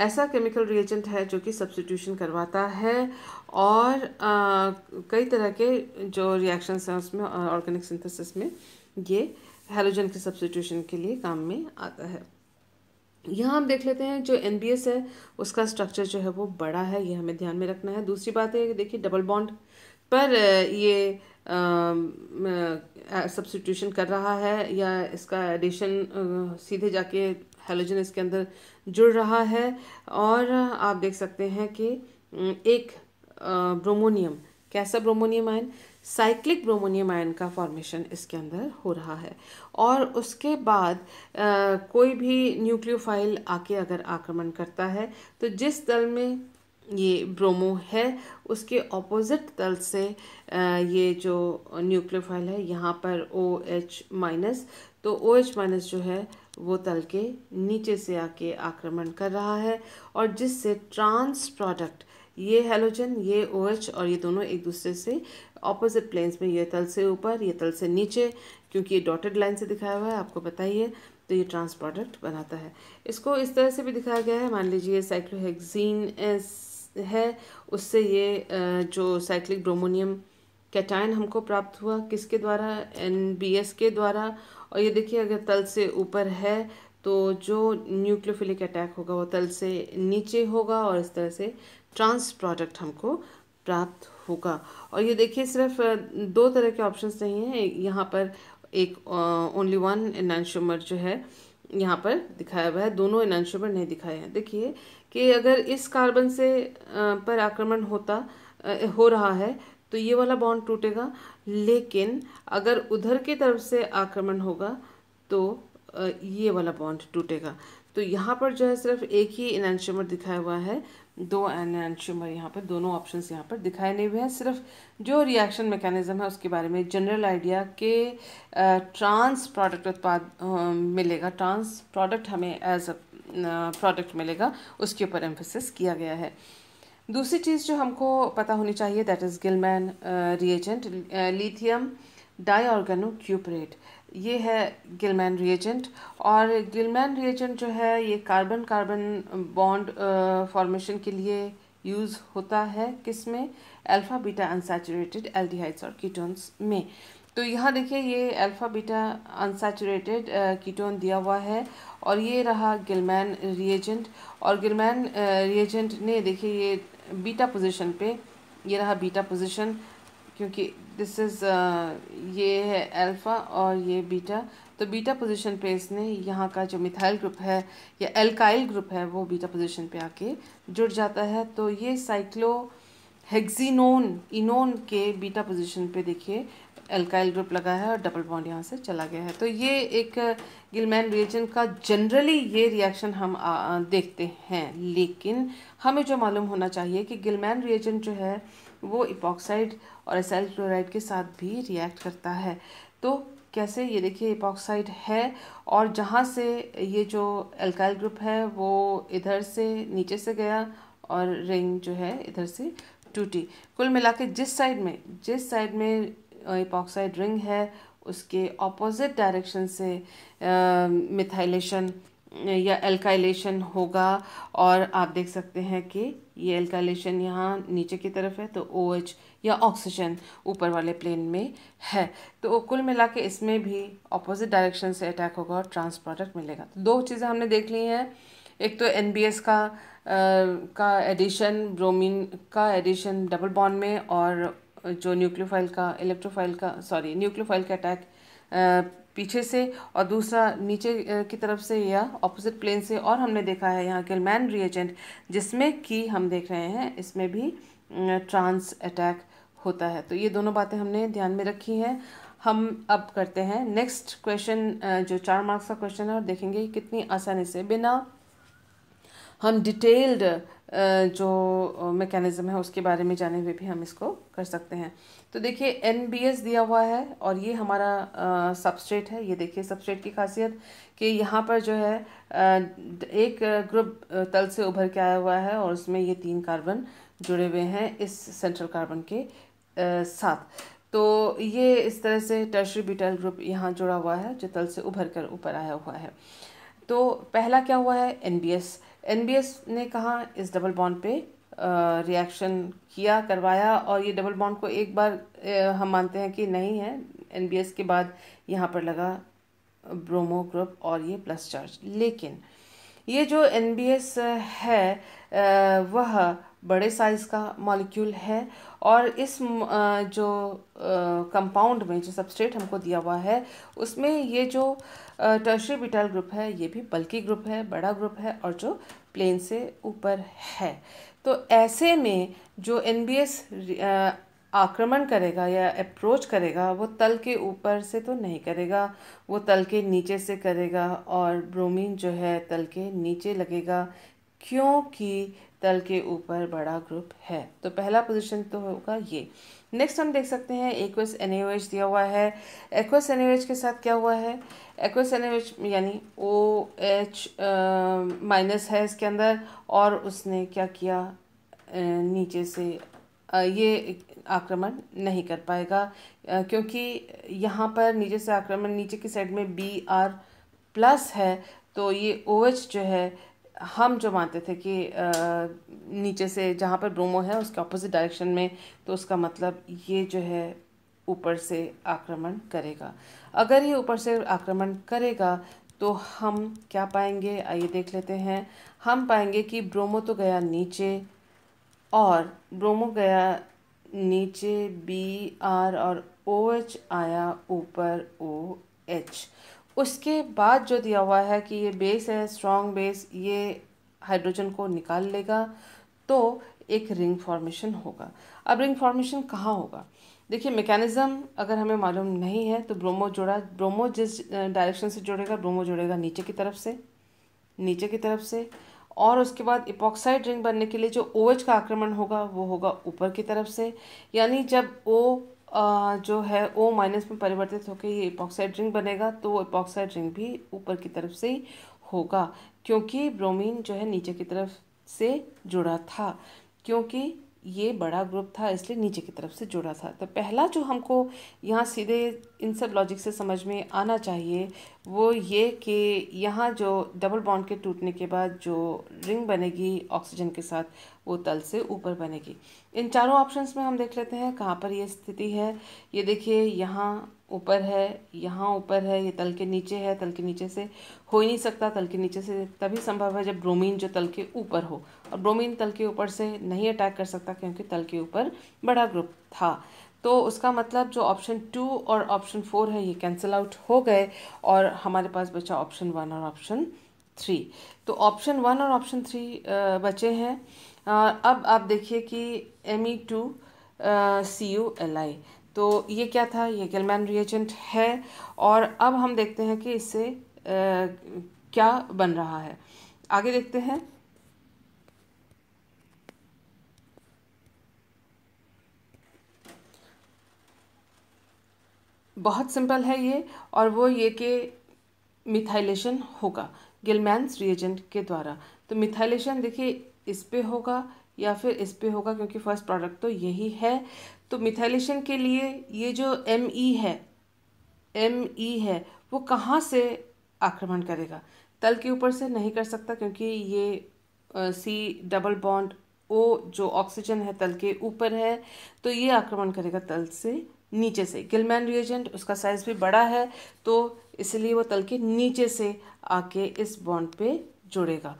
ऐसा केमिकल रिएजेंट है जो कि सब्सटीट्यूशन करवाता है और आ, कई तरह के जो रिएक्शन हैं उसमें ऑर्गेनिक सिंथेसिस में ये हेलोजन के सब्सिट्यूशन के लिए काम में आता है यहाँ हम देख लेते हैं जो एन है उसका स्ट्रक्चर जो है वो बड़ा है ये हमें ध्यान में रखना है दूसरी बात है देखिए डबल बॉन्ड पर ये सब्सिट्यूशन कर रहा है या इसका एडिशन सीधे जाके हेलोजन इसके अंदर जुड़ रहा है और आप देख सकते हैं कि एक ब्रोमोनियम कैसा bromonium ion cyclic bromonium ion का फॉर्मेशन इसके अंदर हो रहा है और उसके बाद आ, कोई भी न्यूक्लियोफाइल आके अगर आक्रमण करता है तो जिस दल में ये ब्रोमो है उसके ऑपोजिट तल से ये जो न्यूक्लियोफाइल है यहाँ पर ओ एच माइनस तो ओ एच माइनस जो है वो तल के नीचे से आके आक्रमण कर रहा है और जिससे ट्रांस प्रोडक्ट ये हेलोजन ये ओ OH एच और ये दोनों एक दूसरे से ऑपोजिट प्लेन्स में ये तल से ऊपर ये तल से नीचे क्योंकि ये डॉटेड लाइन से दिखाया हुआ है आपको बताइए तो ये ट्रांस प्रोडक्ट बनाता है इसको इस तरह से भी दिखाया गया है मान लीजिए साइक्लोहेक्जीन है उससे ये जो साइक्लिक ब्रोमोनियम कैटायन हमको प्राप्त हुआ किसके द्वारा एन के द्वारा और ये देखिए अगर तल से ऊपर है तो जो न्यूक्लियोफिलिक अटैक होगा वो तल से नीचे होगा और इस तरह से ट्रांस प्रोडक्ट हमको प्राप्त होगा और ये देखिए सिर्फ दो तरह के ऑप्शंस नहीं है यहाँ पर एक ओनली वन इनानशुमर जो है यहाँ पर दिखाया हुआ है दोनों इनानशुमर नहीं दिखाए हैं देखिए कि अगर इस कार्बन से पर आक्रमण होता हो रहा है तो ये वाला बॉन्ड टूटेगा लेकिन अगर उधर की तरफ से आक्रमण होगा तो ये वाला बॉन्ड टूटेगा तो यहाँ पर जो है सिर्फ एक ही इनानशमर दिखाया हुआ है दो एन एनशुमर यहाँ पर दोनों ऑप्शन यहाँ पर दिखाए नहीं हुए हैं सिर्फ जो रिएक्शन मैकेनिज्म है उसके बारे में जनरल आइडिया के ट्रांस प्रोडक्ट उत्पाद मिलेगा ट्रांस प्रोडक्ट हमें एज अ प्रोडक्ट मिलेगा उसके ऊपर एम्फोसिस किया गया है दूसरी चीज़ जो हमको पता होनी चाहिए that is Gilman reagent lithium diorganocuprate ये है गिलमैन रिएजेंट और गिलमैन रिएजेंट जो है ये कार्बन कार्बन बॉन्ड फॉर्मेशन के लिए यूज़ होता है किस में अल्फ़ा बीटा अनसेचुरेटेड एल्डिहाइड्स और कीटोन्स में तो यहाँ देखिए ये अल्फ़ा बीटा अनसेचुरेटेड कीटोन दिया हुआ है और ये रहा गिलमैन रिएजेंट और गिलमैन रिएजेंट uh, ने देखिए ये बीटा पोजीशन पे ये रहा बीटा पोजीशन क्योंकि दिस इज़ uh, ये है अल्फ़ा और ये बीटा तो बीटा पोजीशन पे इसने यहाँ का जो मिथाइल ग्रुप है या एल्काइल ग्रुप है वो बीटा पोजीशन पे आके जुड़ जाता है तो ये साइक्लो हेक्जीनोन इनोन के बीटा पोजीशन पे देखिए एल्काइल ग्रुप लगा है और डबल बॉन्ड यहाँ से चला गया है तो ये एक गिलमैन uh, रिएजन का जनरली ये रिएक्शन हम आ, uh, देखते हैं लेकिन हमें जो मालूम होना चाहिए कि गिलमैन रिएजन जो है वो इपॉक्साइड और एसाइल क्लोराइड के साथ भी रिएक्ट करता है तो कैसे ये देखिए इपॉक्साइड है और जहाँ से ये जो एल्काइल ग्रुप है वो इधर से नीचे से गया और रिंग जो है इधर से टूटी कुल मिला के जिस साइड में जिस साइड में इपॉक्साइड रिंग है उसके ऑपोजिट डायरेक्शन से मिथाइलेशन या एल्काइलेशन होगा और आप देख सकते हैं कि ये एल्काइलेशन यहाँ नीचे की तरफ है तो ओ OH एच या ऑक्सीजन ऊपर वाले प्लेन में है तो कुल मिला के इसमें भी अपोजिट डायरेक्शन से अटैक होगा और ट्रांस प्रोडक्ट मिलेगा तो दो चीज़ें हमने देख ली हैं एक तो एन का आ, का एडिशन ब्रोमीन का एडिशन डबल बॉन्ड में और जो न्यूक्लियोफाइल का इलेक्ट्रोफाइल का सॉरी न्यूक्लियोफाइल का अटैक पीछे से और दूसरा नीचे की तरफ से या ऑपोजिट प्लेन से और हमने देखा है यहाँ मैन रिएजेंट जिसमें कि हम देख रहे हैं इसमें भी ट्रांस अटैक होता है तो ये दोनों बातें हमने ध्यान में रखी हैं हम अब करते हैं नेक्स्ट क्वेश्चन जो चार मार्क्स का क्वेश्चन है और देखेंगे कितनी आसानी से बिना हम डिटेल्ड जो मैकेनिज़्म है उसके बारे में जाने हुए भी हम इसको कर सकते हैं तो देखिए एन बी एस दिया हुआ है और ये हमारा सबस्ट्रेट है ये देखिए सबस्ट्रेट की खासियत कि यहाँ पर जो है एक ग्रुप तल से उभर के आया हुआ है और उसमें ये तीन कार्बन जुड़े हुए हैं इस सेंट्रल कार्बन के साथ तो ये इस तरह से टर्शरी बीटल ग्रुप यहाँ जुड़ा हुआ है जो तल से उभर कर ऊपर आया हुआ है तो पहला क्या हुआ है N B S N B S ने कहा इस डबल बॉन्ड पे रिएक्शन किया करवाया और ये डबल बॉन्ड को एक बार हम मानते हैं कि नहीं है एन बी एस के बाद यहाँ पर लगा ब्रोमो ग्रुप और ये प्लस चार्ज लेकिन ये जो एन बी एस है वह बड़े साइज़ का मॉलिक्यूल है और इस जो कंपाउंड में जो सबस्ट्रेट हमको दिया हुआ है उसमें ये जो टर्शरी बिटाइल ग्रुप है ये भी बल्कि ग्रुप है बड़ा ग्रुप है और जो प्लेन से ऊपर है तो ऐसे में जो एन आक्रमण करेगा या अप्रोच करेगा वो तल के ऊपर से तो नहीं करेगा वो तल के नीचे से करेगा और ब्रोमीन जो है तल के नीचे लगेगा क्योंकि तल के ऊपर बड़ा ग्रुप है तो पहला पोजीशन तो होगा ये नेक्स्ट हम देख सकते हैं एक्वस एन दिया हुआ है एक्वस एन के साथ क्या हुआ है एक्वस एन यानी ओ एच माइनस है इसके अंदर और उसने क्या किया नीचे से ये आक्रमण नहीं कर पाएगा क्योंकि यहाँ पर नीचे से आक्रमण नीचे की साइड में बी आर प्लस है तो ये ओ OH एच जो है हम जो मानते थे कि नीचे से जहाँ पर ब्रोमो है उसके ऑपोजिट डायरेक्शन में तो उसका मतलब ये जो है ऊपर से आक्रमण करेगा अगर ये ऊपर से आक्रमण करेगा तो हम क्या पाएंगे आइए देख लेते हैं हम पाएंगे कि ब्रोमो तो गया नीचे और ब्रोमो गया नीचे बी आर और ओ एच आया ऊपर ओ एच उसके बाद जो दिया हुआ है कि ये बेस है स्ट्रॉन्ग बेस ये हाइड्रोजन को निकाल लेगा तो एक रिंग फॉर्मेशन होगा अब रिंग फॉर्मेशन कहाँ होगा देखिए मैकेनिज़्म अगर हमें मालूम नहीं है तो ब्रोमो जोड़ा ब्रोमो जिस डायरेक्शन से जुड़ेगा ब्रोमो जुड़ेगा नीचे की तरफ से नीचे की तरफ से और उसके बाद इपॉक्साइड रिंग बनने के लिए जो ओ OH का आक्रमण होगा वो होगा ऊपर की तरफ से यानी जब ओ जो है ओ माइनस में परिवर्तित होकर ये इपॉक्साइड रिंग बनेगा तो वो इपॉक्साइड रिंग भी ऊपर की तरफ से ही होगा क्योंकि ब्रोमीन जो है नीचे की तरफ से जुड़ा था क्योंकि ये बड़ा ग्रुप था इसलिए नीचे की तरफ से जुड़ा था तो पहला जो हमको यहाँ सीधे इन सब लॉजिक से समझ में आना चाहिए वो ये कि यहाँ जो डबल बॉन्ड के टूटने के बाद जो रिंग बनेगी ऑक्सीजन के साथ वो तल से ऊपर बनेगी इन चारों ऑप्शंस में हम देख लेते हैं कहाँ पर ये स्थिति है ये देखिए यहाँ ऊपर है यहाँ ऊपर है ये तल के नीचे है तल के नीचे से हो ही नहीं सकता तल के नीचे से तभी संभव है जब ब्रोमीन जो तल के ऊपर हो और ब्रोमीन तल के ऊपर से नहीं अटैक कर सकता क्योंकि तल के ऊपर बड़ा ग्रुप था तो उसका मतलब जो ऑप्शन टू और ऑप्शन फोर है ये कैंसिल आउट हो गए और हमारे पास बचा ऑप्शन वन और ऑप्शन थ्री तो ऑप्शन वन और ऑप्शन थ्री बचे हैं अब आप देखिए कि M E two C U L I तो ये क्या था ये गिलमैन रिएजेंट है और अब हम देखते हैं कि इससे आ, क्या बन रहा है आगे देखते हैं बहुत सिंपल है ये और वो ये कि मिथाइलेशन होगा गिलमैंस रिएजेंट के द्वारा तो मिथाइलेशन देखिए इस पर होगा या फिर इस पर होगा क्योंकि फर्स्ट प्रोडक्ट तो यही है तो मिथाइलेशन के लिए ये जो एम ई e है एम ई e है वो कहाँ से आक्रमण करेगा तल के ऊपर से नहीं कर सकता क्योंकि ये सी डबल बॉन्ड ओ जो ऑक्सीजन है तल के ऊपर है तो ये आक्रमण करेगा तल से नीचे से गिलमैन रिएजेंट उसका साइज़ भी बड़ा है तो इसलिए वो तल के नीचे से आके इस बॉन्ड पे जुड़ेगा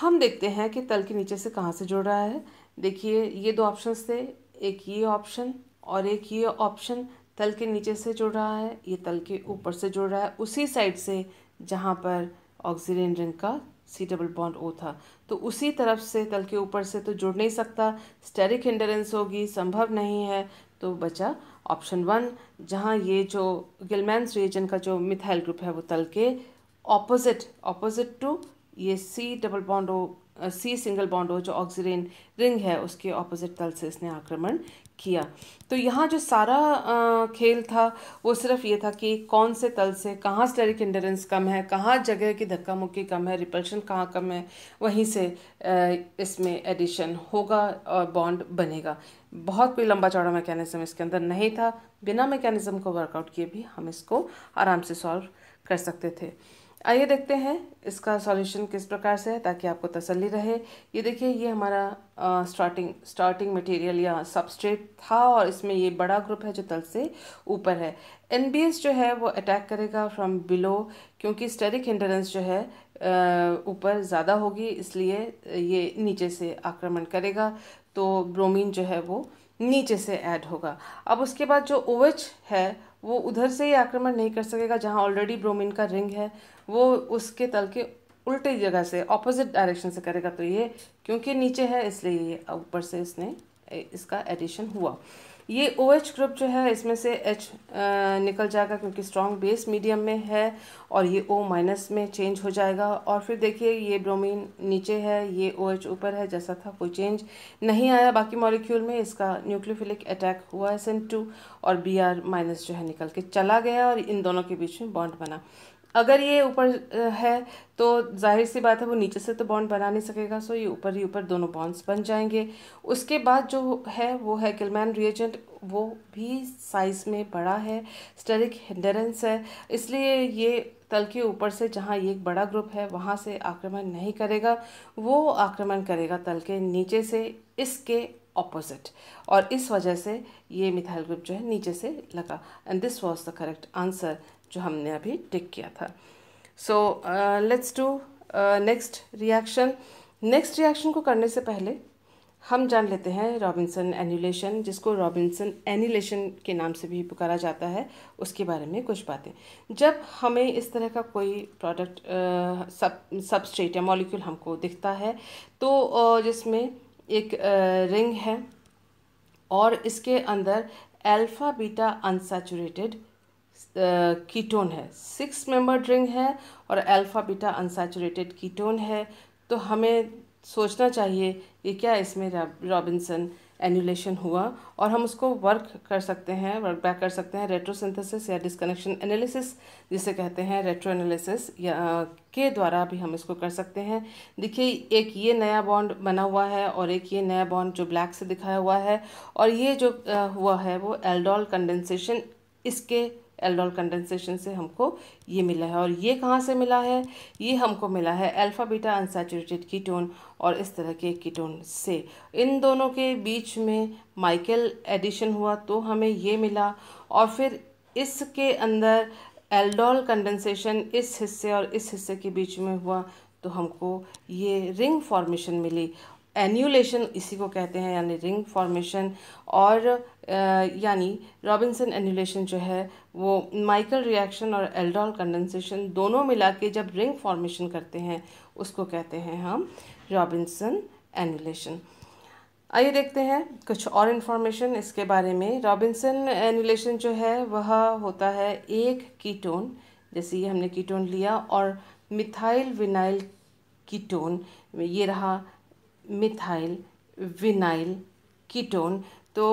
हम देखते हैं कि तल के नीचे से कहाँ से जुड़ रहा है देखिए ये दो ऑप्शंस थे एक ये ऑप्शन और एक ये ऑप्शन तल के नीचे से जुड़ रहा है ये तल के ऊपर से जुड़ रहा है उसी साइड से जहाँ पर ऑक्सीजन रिंग का सी डबल बॉन्ड ओ था तो उसी तरफ से तल के ऊपर से तो जुड़ नहीं सकता स्टेरिक हिंडरेंस होगी संभव नहीं है तो बचा ऑप्शन वन जहाँ ये जो गिलमैन रिएजन का जो मिथाइल ग्रुप है वो तल के ऑपोजिट ऑपोजिट टू ये C double bond O C single bond हो जो ऑक्सीजन रिंग है उसके ऑपोजिट तल से इसने आक्रमण किया तो यहाँ जो सारा आ, खेल था वो सिर्फ ये था कि कौन से तल से कहाँ स्टेरिक इंडरेंस कम है कहाँ जगह की धक्का मुक्की कम है रिपल्शन कहाँ कम है वहीं से इसमें एडिशन होगा और बॉन्ड बनेगा बहुत कोई लंबा चौड़ा मैकेनिज्म इसके अंदर नहीं था बिना मैकेनिज्म को वर्कआउट किए भी हम इसको आराम से सॉल्व कर सकते थे आइए देखते हैं इसका सॉल्यूशन किस प्रकार से है ताकि आपको तसल्ली रहे ये देखिए ये हमारा आ, स्टार्टिंग स्टार्टिंग मटेरियल या सबस्ट्रेट था और इसमें ये बड़ा ग्रुप है जो तल से ऊपर है एन जो है वो अटैक करेगा फ्रॉम बिलो क्योंकि स्टेरिक हिंडरेंस जो है ऊपर ज़्यादा होगी इसलिए ये नीचे से आक्रमण करेगा तो ब्रोमीन जो है वो नीचे से ऐड होगा अब उसके बाद जो ओवच है वो उधर से ही आक्रमण नहीं कर सकेगा जहाँ ऑलरेडी ब्रोमीन का रिंग है वो उसके तल के उल्टे जगह से ऑपोजिट डायरेक्शन से करेगा तो ये क्योंकि नीचे है इसलिए ये ऊपर से इसने इसका एडिशन हुआ ये ओ OH ग्रुप जो है इसमें से H निकल जाएगा क्योंकि स्ट्रॉन्ग बेस मीडियम में है और ये O माइनस में चेंज हो जाएगा और फिर देखिए ये ब्रोमीन नीचे है ये ओ OH ऊपर है जैसा था कोई चेंज नहीं आया बाकी मॉलिक्यूल में इसका न्यूक्लियोफिलिक अटैक हुआ है टू और बी आर माइनस जो है निकल के चला गया और इन दोनों के बीच में बॉन्ड बना अगर ये ऊपर है तो जाहिर सी बात है वो नीचे से तो बॉन्ड बना नहीं सकेगा सो ये ऊपर ही ऊपर दोनों बॉन्ड्स बन जाएंगे उसके बाद जो है वो है किलमैन रिएजेंट वो भी साइज़ में बड़ा है स्टेरिक हिंडरेंस है इसलिए ये तल के ऊपर से जहाँ ये एक बड़ा ग्रुप है वहाँ से आक्रमण नहीं करेगा वो आक्रमण करेगा तल के नीचे से इसके ऑपोजिट और इस वजह से ये मिथाइल ग्रुप जो है नीचे से लगा and this was the correct answer जो हमने अभी टिक किया था so let's do next reaction next reaction को करने से पहले हम जान लेते हैं रॉबिन्सन एनुलेशन जिसको रॉबिन्सन एनिलेशन के नाम से भी पुकारा जाता है उसके बारे में कुछ बातें जब हमें इस तरह का कोई प्रोडक्ट सब सबस्ट्रेट या मॉलिक्यूल हमको दिखता है तो uh, जिसमें एक uh, रिंग है और इसके अंदर अल्फ़ा बीटा अनसेचुरेटेड कीटोन है सिक्स मेंबर ड्रिंग है और अल्फ़ा बीटा अनसेचुरेटेड कीटोन है तो हमें सोचना चाहिए कि क्या इसमें रॉबिन्सन एनुलेशन हुआ और हम उसको वर्क कर सकते हैं वर्क बैक कर सकते हैं रेट्रोसिंथेसिस या डिस्कनेक्शन एनालिसिस जिसे कहते हैं रेट्रो एनालिसिस या के द्वारा भी हम इसको कर सकते हैं देखिए एक ये नया बॉन्ड बना हुआ है और एक ये नया बॉन्ड जो ब्लैक से दिखाया हुआ है और ये जो हुआ है वो एल्डोल कंडेंसेशन इसके एल्डोल कंडेंसेशन से हमको ये मिला है और ये कहाँ से मिला है ये हमको मिला है अल्फ़ा बीटा अनसेचुरेटेड कीटोन और इस तरह के कीटोन से इन दोनों के बीच में माइकल एडिशन हुआ तो हमें ये मिला और फिर इसके अंदर एल्डोल कंडेंसेशन इस हिस्से और इस हिस्से के बीच में हुआ तो हमको ये रिंग फॉर्मेशन मिली एन्यूलेशन इसी को कहते हैं यानी रिंग फॉर्मेशन और यानी रॉबिन्सन एनुलेशन जो है वो माइकल रिएक्शन और एल्डोल कंडेंसेशन दोनों मिला के जब रिंग फॉर्मेशन करते हैं उसको कहते हैं हम रॉबिन्सन एनुलेशन आइए देखते हैं कुछ और इन्फॉर्मेशन इसके बारे में रॉबिन्सन एनुलेशन जो है वह होता है एक कीटोन जैसे ये हमने कीटोन लिया और मिथाइल विनाइल कीटोन ये रहा मिथाइल विनाइल कीटोन तो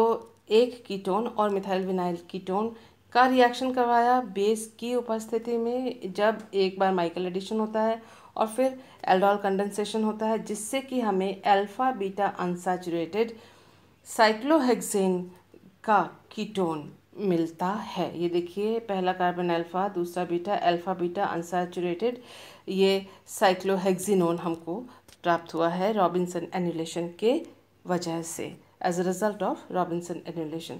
एक कीटोन और मिथाइल विनाइल कीटोन का रिएक्शन करवाया बेस की उपस्थिति में जब एक बार माइकल एडिशन होता है और फिर एल्डोल कंडेंसेशन होता है जिससे कि हमें अल्फ़ा बीटा अनसेचुरेटेड साइक्लोहेक्सेन का कीटोन मिलता है ये देखिए पहला कार्बन अल्फ़ा दूसरा बीटा अल्फ़ा बीटा अनसेचुरेटेड ये साइक्लोहेक्सिनोन हमको प्राप्त हुआ है रॉबिन्सन एनुलेशन के वजह से एज तो, a result of Robinson annulation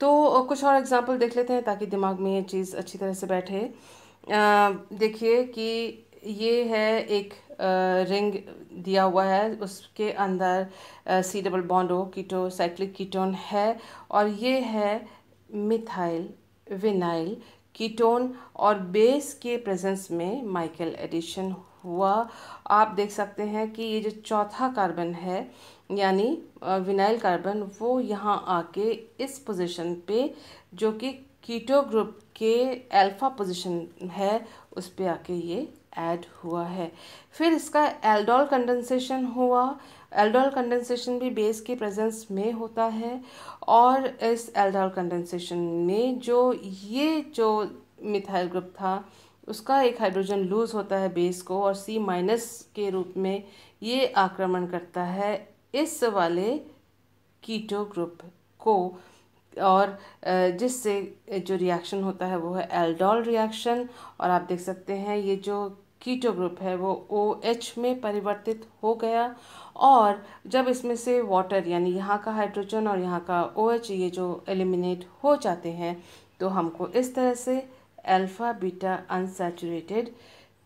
तो कुछ और एग्जाम्पल देख लेते हैं ताकि दिमाग में ये चीज़ अच्छी तरह से बैठे देखिए कि ये है एक रिंग दिया हुआ है उसके अंदर C double bond O keto cyclic ketone है और ये है मिथाइल विनाइल कीटोन और बेस के प्रेजेंस में माइकल एडिशन हुआ आप देख सकते हैं कि ये जो चौथा कार्बन है यानी विनाइल कार्बन वो यहाँ आके इस पोजीशन पे जो कि कीटो ग्रुप के अल्फ़ा पोजीशन है उस पर आके ये ऐड हुआ है फिर इसका एल्डोल कंडेंसेशन हुआ एल्डोल कंडेंसेशन भी बेस के प्रेजेंस में होता है और इस एल्डोल कंडेंसेशन में जो ये जो मिथाइल ग्रुप था उसका एक हाइड्रोजन लूज होता है बेस को और सी माइनस के रूप में ये आक्रमण करता है इस वाले कीटो ग्रुप को और जिससे जो रिएक्शन होता है वो है एल्डोल रिएक्शन और आप देख सकते हैं ये जो कीटो ग्रुप है वो ओ एच में परिवर्तित हो गया और जब इसमें से वाटर यानी यहाँ का हाइड्रोजन और यहाँ का ओ एच ये जो एलिमिनेट हो जाते हैं तो हमको इस तरह से अल्फ़ा बीटा अनसेचुरेटेड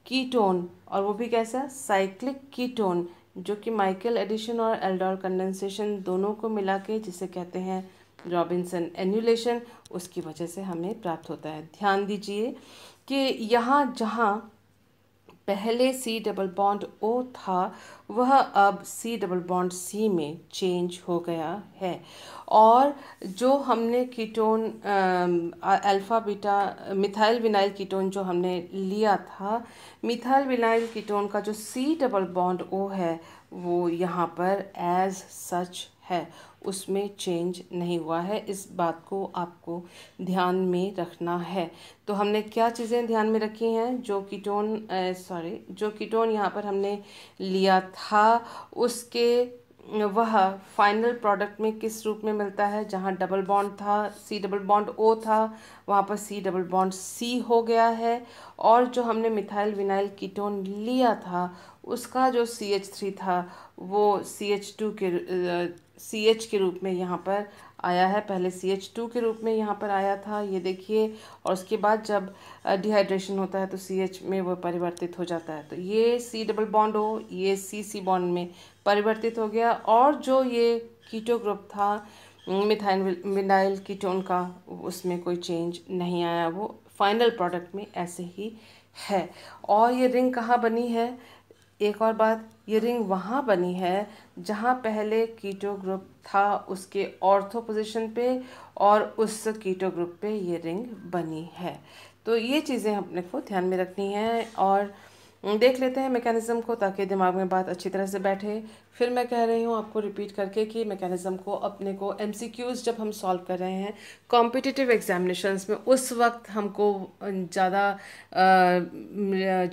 कीटोन और वो भी कैसा साइक्लिक कीटोन जो कि माइकल एडिशन और एल्डोर कंडेंसेशन दोनों को मिला के जिसे कहते हैं रॉबिन्सन एन्यूलेशन उसकी वजह से हमें प्राप्त होता है ध्यान दीजिए कि यहाँ जहाँ पहले सी डबल बॉन्ड ओ था वह अब सी डबल बॉन्ड सी में चेंज हो गया है और जो हमने ketone alpha beta methyl vinyl ketone जो हमने लिया था मिथाइल विनाइल कीटोन का जो सी डबल बॉन्ड ओ है वो यहाँ पर एज सच है उसमें चेंज नहीं हुआ है इस बात को आपको ध्यान में रखना है तो हमने क्या चीज़ें ध्यान में रखी हैं जो कीटोन सॉरी जो कीटोन यहाँ पर हमने लिया था उसके वह फाइनल प्रोडक्ट में किस रूप में मिलता है जहाँ डबल बॉन्ड था सी डबल बॉन्ड ओ था वहाँ पर सी डबल बॉन्ड सी हो गया है और जो हमने मिथाइल विनाइल कीटोन लिया था उसका जो सी एच थ्री था वो सी एच टू के सी एच के रूप में यहाँ पर आया है पहले सी एच टू के रूप में यहाँ पर आया था ये देखिए और उसके बाद जब डिहाइड्रेशन होता है तो सी एच में वो परिवर्तित हो जाता है तो ये सी डबल बॉन्ड हो ये सी सी बॉन्ड में परिवर्तित हो गया और जो ये कीटो ग्रुप था मिथाइन विनाइल कीटोन का उसमें कोई चेंज नहीं आया वो फाइनल प्रोडक्ट में ऐसे ही है और ये रिंग कहाँ बनी है एक और बात ये रिंग वहाँ बनी है जहाँ पहले कीटो ग्रुप था उसके ऑर्थो पोजीशन पे और उस कीटो ग्रुप पे ये रिंग बनी है तो ये चीज़ें अपने को ध्यान में रखनी है और हम्म, देख लेते हैं मैकेनिज़्म को ताकि दिमाग में बात अच्छी तरह से बैठे फिर मैं कह रही हूँ आपको रिपीट करके कि मैकेनिज़्म को अपने को एम जब हम सॉल्व कर रहे हैं कॉम्पिटिटिव एग्जामिनेशंस में उस वक्त हमको ज़्यादा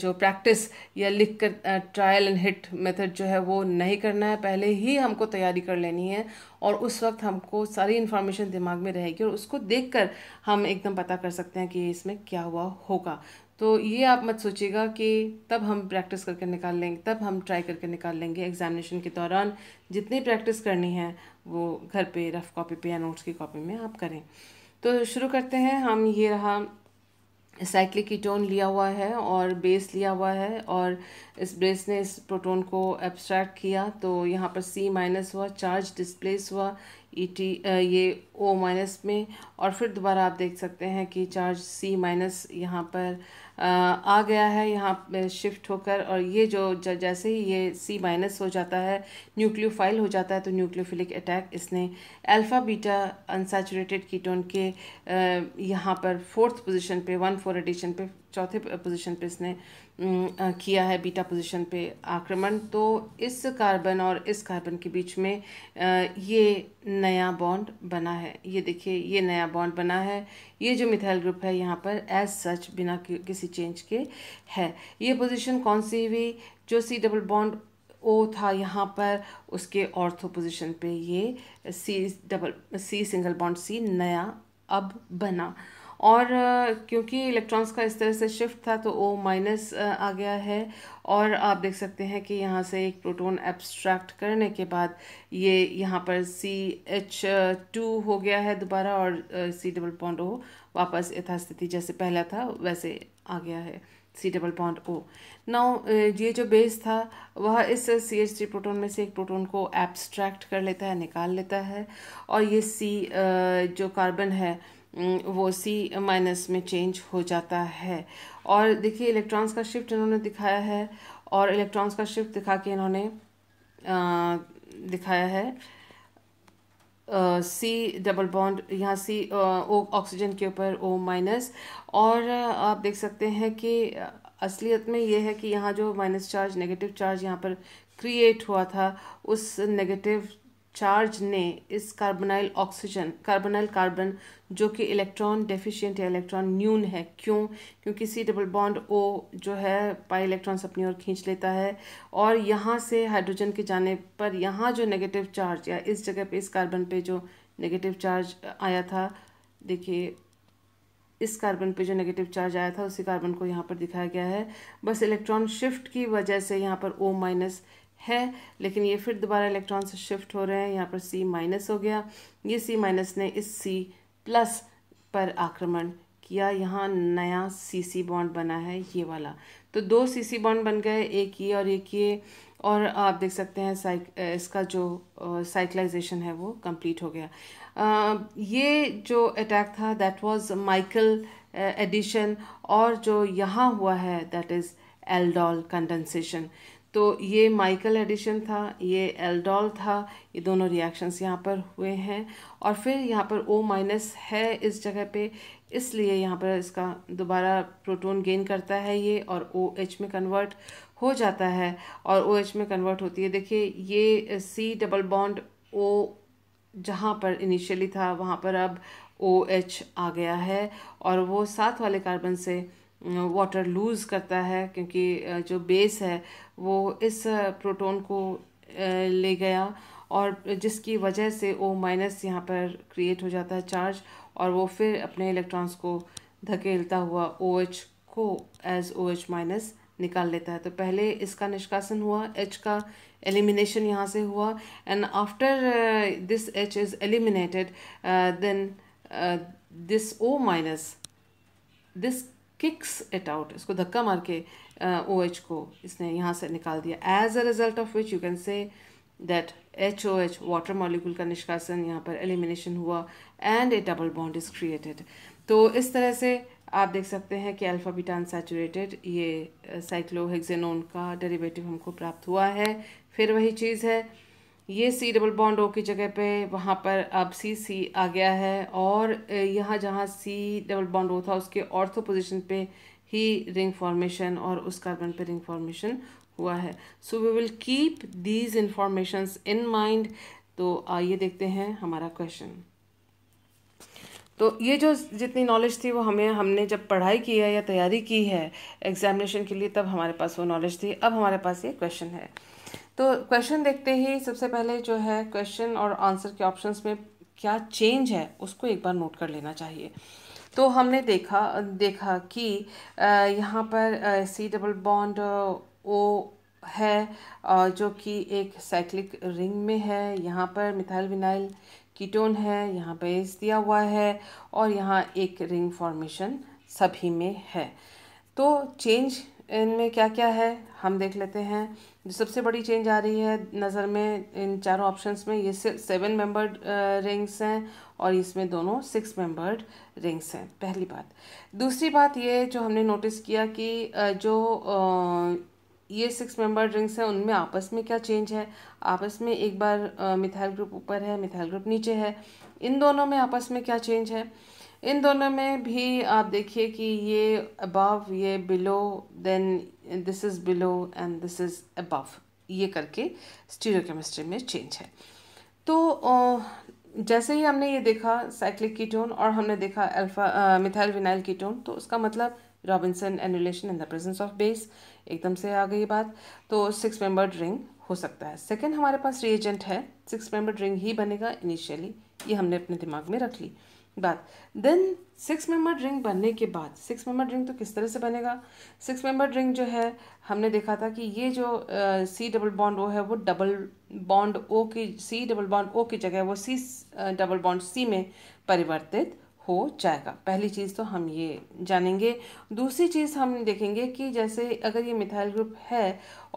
जो प्रैक्टिस या लिख कर ट्रायल एंड हिट मेथड जो है वो नहीं करना है पहले ही हमको तैयारी कर लेनी है और उस वक्त हमको सारी इन्फॉर्मेशन दिमाग में रहेगी और उसको देख कर हम एकदम पता कर सकते हैं कि इसमें क्या हुआ होगा तो ये आप मत सोचिएगा कि तब हम प्रैक्टिस करके निकाल लेंगे तब हम ट्राई करके निकाल लेंगे एग्जामिनेशन के दौरान जितनी प्रैक्टिस करनी है वो घर पे रफ कॉपी पे या नोट्स की कॉपी में आप करें तो शुरू करते हैं हम ये रहा साइक्लिक कीटोन लिया हुआ है और बेस लिया हुआ है और इस बेस ने इस प्रोटोन को एब्स्ट्रैक्ट किया तो यहाँ पर सी माइनस हुआ चार्ज डिस्प्लेस हुआ ई e टी ये ओ माइनस में और फिर दोबारा आप देख सकते हैं कि चार्ज सी माइनस यहाँ पर आ गया है यहाँ शिफ्ट होकर और ये जो जैसे ही ये सी माइनस हो जाता है न्यूक्लियोफाइल हो जाता है तो न्यूक्लियोफिलिक अटैक इसने अल्फ़ा बीटा अनसेचुरेटेड कीटोन के यहाँ पर फोर्थ पोजीशन पे वन फोर एडिशन पे चौथे पोजीशन पे इसने किया है बीटा पोजीशन पे आक्रमण तो इस कार्बन और इस कार्बन के बीच में ये नया बॉन्ड बना है ये देखिए ये नया बॉन्ड बना है ये जो मिथाइल ग्रुप है यहाँ पर एज सच बिना किसी चेंज के है ये पोजीशन कौन सी हुई जो सी डबल बॉन्ड ओ था यहाँ पर उसके ऑर्थो पोजीशन पे ये C double C single bond C नया अब बना और क्योंकि इलेक्ट्रॉन्स का इस तरह से शिफ्ट था तो ओ माइनस आ गया है और आप देख सकते हैं कि यहाँ से एक प्रोटॉन एब्स्ट्रैक्ट करने के बाद ये यहाँ पर सी एच टू हो गया है दोबारा और सी डबल पॉइंट ओ वापस यथास्थिति जैसे पहला था वैसे आ गया है C double point O now ये जो बेस था वह इस सी एच थ्री प्रोटोन में से एक प्रोटोन को एब्स्ट्रैक्ट कर लेता है निकाल लेता है और ये सी जो कार्बन है वो सी माइनस में चेंज हो जाता है और देखिए इलेक्ट्रॉन्स का शिफ्ट इन्होंने दिखाया है और इलेक्ट्रॉन्स का शिफ्ट दिखा के इन्होंने दिखाया है सी डबल बॉन्ड यहाँ सी ओ ऑक्सीजन के ऊपर ओ माइनस और आप देख सकते हैं कि असलियत में ये है कि यहाँ जो माइनस चार्ज नेगेटिव चार्ज यहाँ पर क्रिएट हुआ था उस नेगेटिव चार्ज ने इस कार्बनाइल ऑक्सीजन कार्बनाइल कार्बन जो कि इलेक्ट्रॉन डेफिशिएंट या इलेक्ट्रॉन न्यून है क्यों क्योंकि सी डबल बॉन्ड ओ जो है पाई इलेक्ट्रॉन्स अपनी ओर खींच लेता है और यहाँ से हाइड्रोजन के जाने पर यहाँ जो नेगेटिव चार्ज या इस जगह पे इस कार्बन पे जो नेगेटिव चार्ज आया था देखिए इस कार्बन पे जो नेगेटिव चार्ज आया था उसी कार्बन को यहाँ पर दिखाया गया है बस इलेक्ट्रॉन शिफ्ट की वजह से यहाँ पर ओ माइनस है लेकिन ये फिर दोबारा इलेक्ट्रॉन से शिफ्ट हो रहे हैं यहाँ पर सी माइनस हो गया ये सी माइनस ने इस सी प्लस पर आक्रमण किया यहाँ नया सी सी बॉन्ड बना है ये वाला तो दो सी सी बॉन्ड बन गए एक ये और एक ये और आप देख सकते हैं साइक इसका जो साइकिलाइजेशन है वो कंप्लीट हो गया आ, ये जो अटैक था दैट वाज माइकल एडिशन और जो यहाँ हुआ है दैट इज़ एल्डोल कंडेंसेशन तो ये माइकल एडिशन था ये एल्डोल था ये दोनों रिएक्शंस यहाँ पर हुए हैं और फिर यहाँ पर ओ माइनस है इस जगह पे इसलिए यहाँ पर इसका दोबारा प्रोटोन गेन करता है ये और ओ एच में कन्वर्ट हो जाता है और ओ एच में कन्वर्ट होती है देखिए ये सी डबल बॉन्ड ओ जहाँ पर इनिशियली था वहाँ पर अब ओ एच आ गया है और वो साथ वाले कार्बन से वाटर लूज़ करता है क्योंकि जो बेस है वो इस प्रोटॉन को ले गया और जिसकी वजह से ओ माइनस यहाँ पर क्रिएट हो जाता है चार्ज और वो फिर अपने इलेक्ट्रॉन्स को धकेलता हुआ ओ OH को एज ओ एच माइनस निकाल लेता है तो पहले इसका निष्कासन हुआ एच का एलिमिनेशन यहाँ से हुआ and after this H is eliminated then this O minus this kicks it out इसको धक्का मार के ओ एच को इसने यहाँ से निकाल दिया as a result of which you can say that H O H water molecule का निष्कासन यहाँ पर एलिमिनेशन हुआ and a double bond is created तो इस तरह से आप देख सकते हैं कि अल्फ़ाबीटा अनसेचुरेटेड ये साइक्लोहेक्जेनोन का डेरिवेटिव हमको प्राप्त हुआ है फिर वही चीज़ है ये सी डबल बॉन्ड ओ की जगह पे वहाँ पर अब सी सी आ गया है और यहाँ जहाँ सी डबल बॉन्ड ओ था उसके ऑर्थो पोजिशन पे ही रिंग फॉर्मेशन और उस कार्बन पे रिंग फॉर्मेशन हुआ है so we will keep these informations in mind तो आइए देखते हैं हमारा क्वेश्चन तो ये जो जितनी नॉलेज थी वो हमें हमने जब पढ़ाई की है या तैयारी की है एग्जामिनेशन के लिए तब हमारे पास वो नॉलेज थी अब हमारे पास ये क्वेश्चन है तो क्वेश्चन देखते ही सबसे पहले जो है क्वेश्चन और आंसर के ऑप्शंस में क्या चेंज है उसको एक बार नोट कर लेना चाहिए तो हमने देखा देखा कि यहाँ पर सी डबल बॉन्ड ओ है जो कि एक साइक्लिक रिंग में है यहाँ पर मिथाइल विनाइल कीटोन है यहाँ बेस दिया हुआ है और यहाँ एक रिंग फॉर्मेशन सभी में है तो चेंज इनमें क्या क्या है हम देख लेते हैं जो सबसे बड़ी चेंज आ रही है नज़र में इन चारों ऑप्शंस में ये सेवन मेंबर्ड रिंग्स हैं और इसमें दोनों सिक्स मेंबर्ड रिंग्स हैं पहली बात दूसरी बात ये जो हमने नोटिस किया कि जो ये सिक्स मेंबर्ड रिंग्स हैं उनमें आपस में क्या चेंज है आपस में एक बार मिथाइल ग्रुप ऊपर है मिथाइल ग्रुप नीचे है इन दोनों में आपस में क्या चेंज है इन दोनों में भी आप देखिए कि ये अबव ये below then this is below and this is above ये करके केमिस्ट्री में चेंज है तो जैसे ही हमने ये देखा साइक्लिक कीटोन और हमने देखा अल्फा मिथाइल विनाइल कीटोन तो उसका मतलब Robinson annulation in the presence of base एकदम से आ गई बात तो सिक्स मेंबर्ड रिंग हो सकता है सेकेंड हमारे पास रिएजेंट है सिक्स मेंबर्ड रिंग ही बनेगा इनिशियली ये हमने अपने दिमाग में रख ली बात देन सिक्स मेंबर ड्रिंक बनने के बाद सिक्स मेंबर ड्रिंक तो किस तरह से बनेगा सिक्स मेंबर ड्रिंक जो है हमने देखा था कि ये जो सी डबल बॉन्ड ओ है वो डबल बॉन्ड ओ की सी डबल बॉन्ड ओ की जगह वो सी डबल बॉन्ड सी में परिवर्तित हो जाएगा पहली चीज़ तो हम ये जानेंगे दूसरी चीज़ हम देखेंगे कि जैसे अगर ये मिथाइल ग्रुप है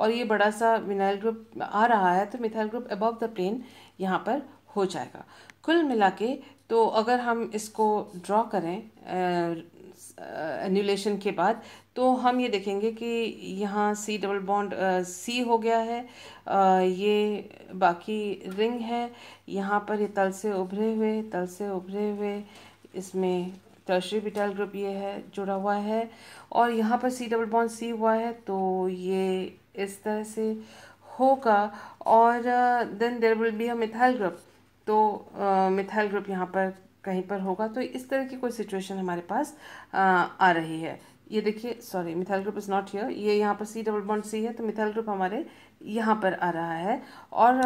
और ये बड़ा सा विनाइल ग्रुप आ रहा है तो methyl group above the plane यहाँ पर हो जाएगा कुल मिला के तो अगर हम इसको ड्रॉ करें एन्यूलेशन के बाद तो हम ये देखेंगे कि यहाँ सी डबल बॉन्ड सी हो गया है आ, ये बाकी रिंग है यहाँ पर ये तल से उभरे हुए तल से उभरे हुए इसमें टर्शरी बिटाइल ग्रुप ये है जुड़ा हुआ है और यहाँ पर सी डबल बॉन्ड सी हुआ है तो ये इस तरह से होगा और then there will be a methyl group तो मिथाइल ग्रुप यहाँ पर कहीं पर होगा तो इस तरह की कोई सिचुएशन हमारे पास आ, आ रही है ये देखिए sorry methyl group is not here ये यहाँ पर सी डबल बॉन्ड सी है तो मिथाइल ग्रुप हमारे यहाँ पर आ रहा है और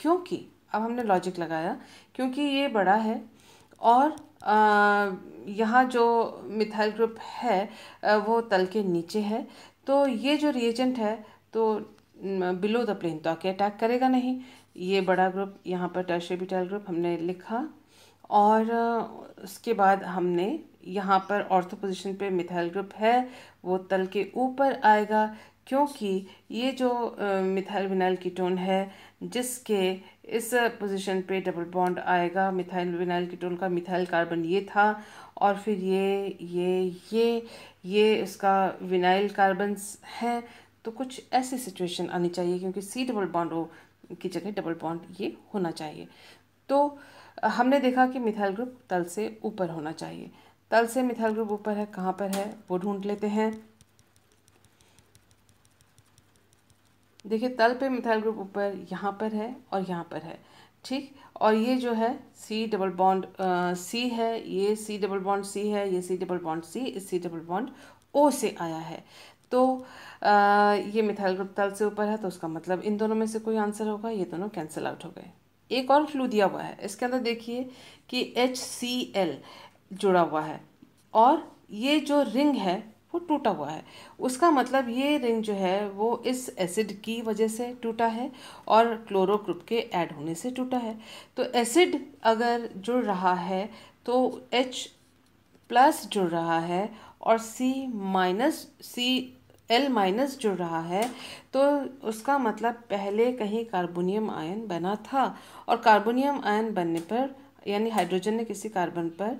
क्योंकि अब हमने लॉजिक लगाया क्योंकि ये बड़ा है और यहाँ जो मिथाइल ग्रुप है वो तल के नीचे है तो ये जो रिएजेंट है तो बिलो द प्लेन तो आके अटैक करेगा नहीं ये बड़ा ग्रुप यहाँ पर टर्शरी बिटाइल ग्रुप हमने लिखा और उसके बाद हमने यहाँ पर ऑर्थो पोजिशन पर मिथाइल ग्रुप है वो तल के ऊपर आएगा क्योंकि ये जो मिथाइल विनाइल कीटोन है जिसके इस पोजीशन पे डबल बॉन्ड आएगा मिथाइल विनाइल कीटोन का मिथाइल कार्बन ये था और फिर ये ये ये ये उसका विनाइल कार्बन है तो कुछ ऐसी सिचुएशन आनी चाहिए क्योंकि सी डबल बॉन्ड हो की जगह डबल बॉन्ड ये होना चाहिए तो हमने देखा कि मिथाइल ग्रुप तल से ऊपर होना चाहिए तल से मिथाइल ग्रुप ऊपर है कहाँ पर है वो ढूंढ लेते हैं देखिए तल पे मिथाइल ग्रुप ऊपर यहाँ पर है और यहाँ पर है ठीक और ये जो है सी डबल बॉन्ड सी है ये सी डबल बॉन्ड सी है ये सी डबल बॉन्ड सी इस सी डबल बॉन्ड ओ से आया है तो ये मिथाइल ग्रुप तल से ऊपर है तो उसका मतलब इन दोनों में से कोई आंसर होगा ये दोनों कैंसिल आउट हो गए एक और क्लू दिया हुआ है इसके अंदर देखिए कि एच सी एल जुड़ा हुआ है और ये जो रिंग है वो टूटा हुआ है उसका मतलब ये रिंग जो है वो इस एसिड की वजह से टूटा है और क्लोरो ग्रुप के ऐड होने से टूटा है तो एसिड अगर जुड़ रहा है तो एच प्लस जुड़ रहा है और C minus C L minus जुड़ रहा है तो उसका मतलब पहले कहीं कार्बोनियम आयन बना था और कार्बोनियम आयन बनने पर यानी हाइड्रोजन ने किसी कार्बन पर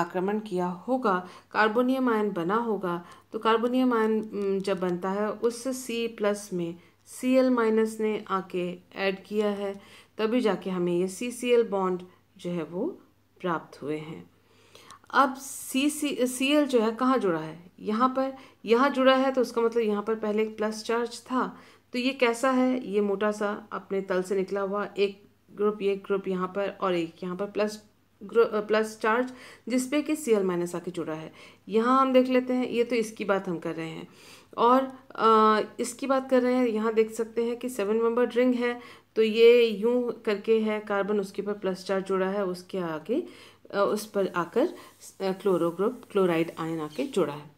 आक्रमण किया होगा कार्बोनियम आयन बना होगा तो कार्बोनियम आयन जब बनता है उस सी प्लस में सी एल माइनस ने आके ऐड किया है तभी जाके हमें ये सी सी एल बॉन्ड जो है वो प्राप्त हुए हैं अब सी सी सी एल जो है कहाँ जुड़ा है यहाँ पर यहाँ जुड़ा है तो उसका मतलब यहाँ पर पहले एक प्लस चार्ज था तो ये कैसा है ये मोटा सा अपने तल से निकला हुआ एक ग्रुप ये ग्रुप यहाँ पर और एक यहाँ पर प्लस प्लस चार्ज जिसपे कि सी एल माइनस आके जुड़ा है यहाँ हम देख लेते हैं ये तो इसकी बात हम कर रहे हैं और आ, इसकी बात कर रहे हैं यहाँ देख सकते हैं कि सेवन मेंबर रिंग है तो ये यूं करके है कार्बन उसके ऊपर प्लस चार्ज जुड़ा है उसके आगे उस पर आकर क्लोरोग्रुप क्लोराइड आयन आके जुड़ा है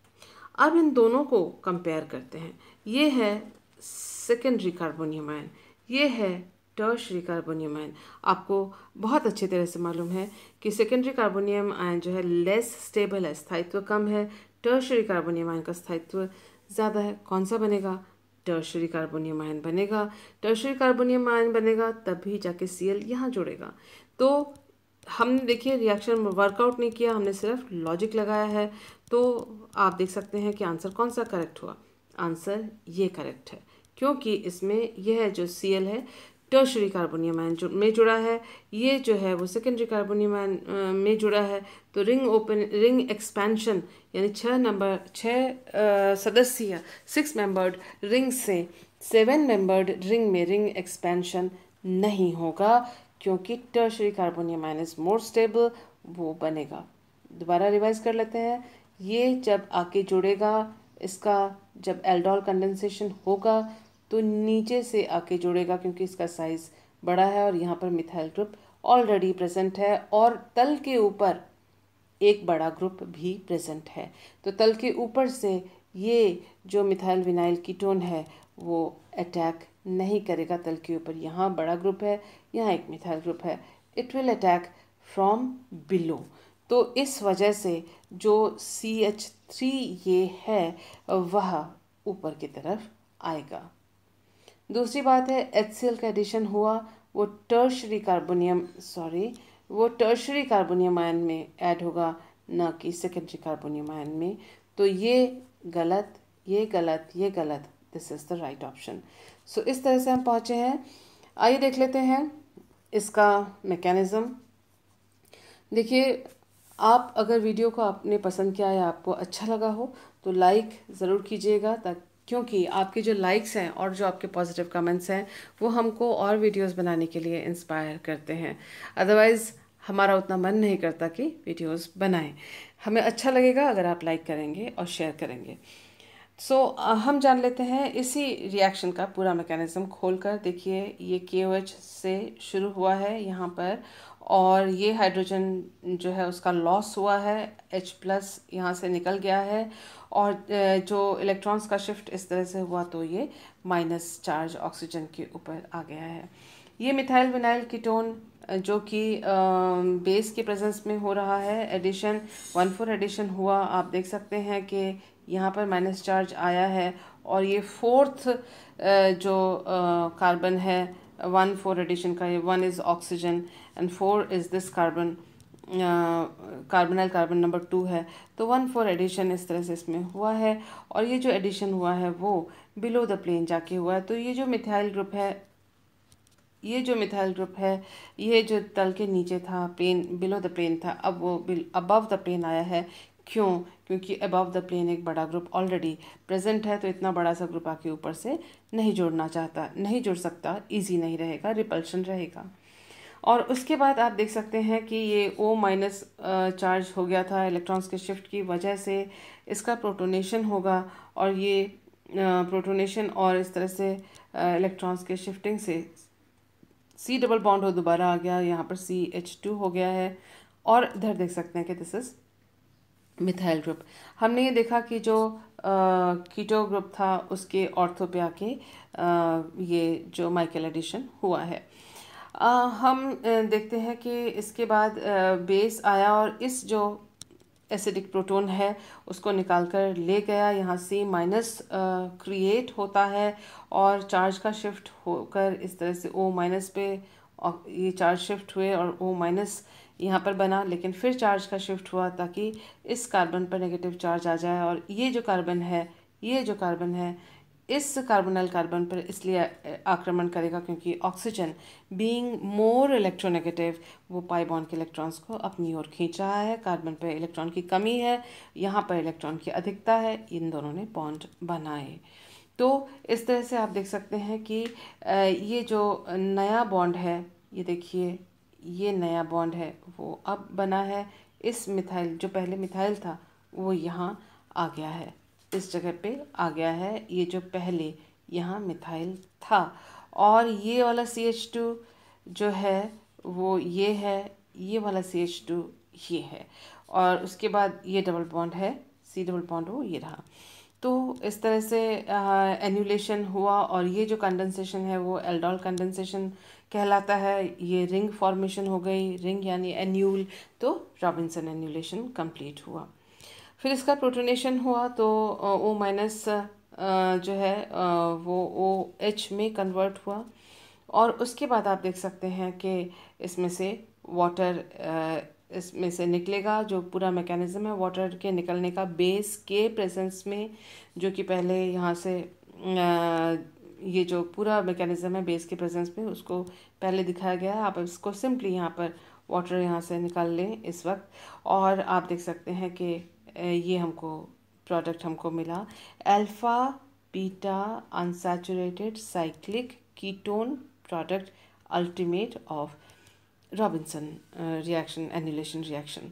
अब इन दोनों को कंपेयर करते हैं ये है सेकेंडरी कार्बोनियम आयन ये है टर्शरी कार्बोनियम आयन आपको बहुत अच्छी तरह से मालूम है कि सेकेंडरी कार्बोनियम आयन जो है लेस स्टेबल है स्थायित्व कम है टर्शरी कार्बोनियम आयन का स्थायित्व ज़्यादा है कौन सा बनेगा टर्शरी कार्बोनियम आयन बनेगा टर्शरी कार्बोनियम आयन बनेगा तभी जाके सी एल यहाँ जुड़ेगा तो हमने देखिए रिएक्शन वर्कआउट नहीं किया हमने सिर्फ लॉजिक लगाया है तो आप देख सकते हैं कि आंसर कौन सा करेक्ट हुआ आंसर ये करेक्ट है क्योंकि इसमें यह जो सी है टर्शरी कार्बोनियम आयन जो में जुड़ा है ये जो है वो सेकेंडरी कार्बोनियम आयन में जुड़ा है तो रिंग ओपन रिंग एक्सपेंशन यानी छः नंबर छः सदस्यीय सिक्स मेंबर्ड रिंग से सेवन मेंबर्ड रिंग में रिंग एक्सपेंशन नहीं होगा क्योंकि tertiary carbonium ion is more stable वो बनेगा दोबारा रिवाइज कर लेते हैं ये जब आके जुड़ेगा इसका जब एल्डोल कंडेंसेशन होगा तो नीचे से आके जुड़ेगा क्योंकि इसका साइज़ बड़ा है और यहाँ पर मिथाइल ग्रुप ऑलरेडी प्रेजेंट है और तल के ऊपर एक बड़ा ग्रुप भी प्रेजेंट है तो तल के ऊपर से ये जो मिथाइल विनाइल कीटोन है वो अटैक नहीं करेगा तल के ऊपर यहाँ बड़ा ग्रुप है यहाँ एक मिथाइल ग्रुप है it will attack from below तो इस वजह से जो सी एच थ्री ये है वह ऊपर की तरफ आएगा दूसरी बात है एच सी एल का एडिशन हुआ वो टर्शरी कार्बोनियम सॉरी वो टर्शरी कार्बोनियम आयन में ऐड होगा ना कि सेकेंडरी कार्बोनियम आयन में तो ये गलत ये गलत ये गलत this is the right option so इस तरह से हम पहुँचे हैं आइए देख लेते हैं इसका मेकैनिज़म देखिए आप अगर वीडियो को आपने पसंद किया या आपको अच्छा लगा हो तो लाइक ज़रूर कीजिएगा तक क्योंकि आपके जो लाइक्स हैं और जो आपके पॉजिटिव कमेंट्स हैं वो हमको और वीडियोस बनाने के लिए इंस्पायर करते हैं अदरवाइज़ हमारा उतना मन नहीं करता कि वीडियोस बनाएं हमें अच्छा लगेगा अगर आप लाइक करेंगे और शेयर करेंगे सो so, uh, हम जान लेते हैं इसी रिएक्शन का पूरा मैकेनिज़्म खोल कर देखिए ये के ओ एच से शुरू हुआ है यहाँ पर और ये हाइड्रोजन जो है उसका लॉस हुआ है H प्लस यहाँ से निकल गया है और जो इलेक्ट्रॉन्स का शिफ्ट इस तरह से हुआ तो ये माइनस चार्ज ऑक्सीजन के ऊपर आ गया है ये मिथाइल विनाइल कीटोन जो कि बेस के प्रेजेंस में हो रहा है एडिशन वन फोर एडिशन हुआ आप देख सकते हैं कि यहाँ पर माइनस चार्ज आया है और ये फोर्थ जो कार्बन है वन फोर एडिशन का ये one is oxygen and four is this carbon carbonyl carbon number two है तो वन फोर एडिशन इस तरह से इसमें हुआ है और ये जो एडिशन हुआ है वो बिलो द प्लेन जाके हुआ है तो ये जो मिथाइल ग्रुप है ये जो मिथाइल ग्रुप है ये जो तल के नीचे था प्लेन बिलो द प्लेन था अब वो अबव द प्लेन आया है क्यों क्योंकि अबव द प्लेन एक बड़ा ग्रुप ऑलरेडी प्रेजेंट है तो इतना बड़ा सा ग्रुप आके ऊपर से नहीं जोड़ना चाहता नहीं जुड़ सकता इजी नहीं रहेगा रिपल्शन रहेगा और उसके बाद आप देख सकते हैं कि ये ओ माइनस चार्ज हो गया था इलेक्ट्रॉन्स के शिफ्ट की वजह से इसका प्रोटोनेशन होगा और ये प्रोटोनेशन और इस तरह से इलेक्ट्रॉन्स के शिफ्टिंग से सी डबल बॉन्ड हो दोबारा आ गया यहाँ पर सी एच टू हो गया है और इधर देख सकते हैं कि दिस इज़ मिथाइल ग्रुप हमने ये देखा कि जो कीटो ग्रुप था उसके ऑर्थो पे आके ये जो माइकल एडिशन हुआ है आ, हम देखते हैं कि इसके बाद आ, बेस आया और इस जो एसिडिक प्रोटोन है उसको निकाल कर ले गया यहाँ C माइनस क्रिएट होता है और चार्ज का शिफ्ट होकर इस तरह से ओ माइनस पे ये चार्ज शिफ्ट हुए और ओ माइनस यहाँ पर बना लेकिन फिर चार्ज का शिफ्ट हुआ ताकि इस कार्बन पर नेगेटिव चार्ज आ जाए और ये जो कार्बन है ये जो कार्बन है इस कार्बोनल कार्बन पर इसलिए आक्रमण करेगा क्योंकि ऑक्सीजन बीइंग मोर इलेक्ट्रोनेगेटिव वो पाई बॉन्ड के इलेक्ट्रॉन्स को अपनी ओर खींच रहा है कार्बन पर इलेक्ट्रॉन की कमी है यहाँ पर इलेक्ट्रॉन की अधिकता है इन दोनों ने बॉन्ड बनाए तो इस तरह से आप देख सकते हैं कि ये जो नया बॉन्ड है ये देखिए ये नया बॉन्ड है वो अब बना है इस मिथाइल जो पहले मिथाइल था वो यहाँ आ गया है इस जगह पे आ गया है ये जो पहले यहाँ मिथाइल था और ये वाला सी एच टू जो है वो ये है ये वाला सी एच टू ये है और उसके बाद ये डबल बॉन्ड है सी डबल बॉन्ड वो ये रहा तो इस तरह से एन्यूलेशन हुआ और ये जो कंडेंसेशन है वो एल्डोल कंडेंसेशन कहलाता है ये रिंग फॉर्मेशन हो गई रिंग यानी एन्यूल तो रॉबिन्सन एन्यूलेशन कंप्लीट हुआ फिर इसका प्रोटोनेशन हुआ तो ओ माइनस जो है वो ओ एच में कन्वर्ट हुआ और उसके बाद आप देख सकते हैं कि इसमें से वाटर इसमें से निकलेगा जो पूरा मैकेनिज़्म है वाटर के निकलने का बेस के प्रेजेंस में जो कि पहले यहाँ से ये जो पूरा मैकेनिज़्म है बेस के प्रेजेंस में उसको पहले दिखाया गया है आप इसको सिंपली यहाँ पर वाटर यहाँ से निकाल लें इस वक्त और आप देख सकते हैं कि ये हमको प्रोडक्ट हमको मिला alpha beta unsaturated cyclic ketone product ultimate of Robinson reaction annulation reaction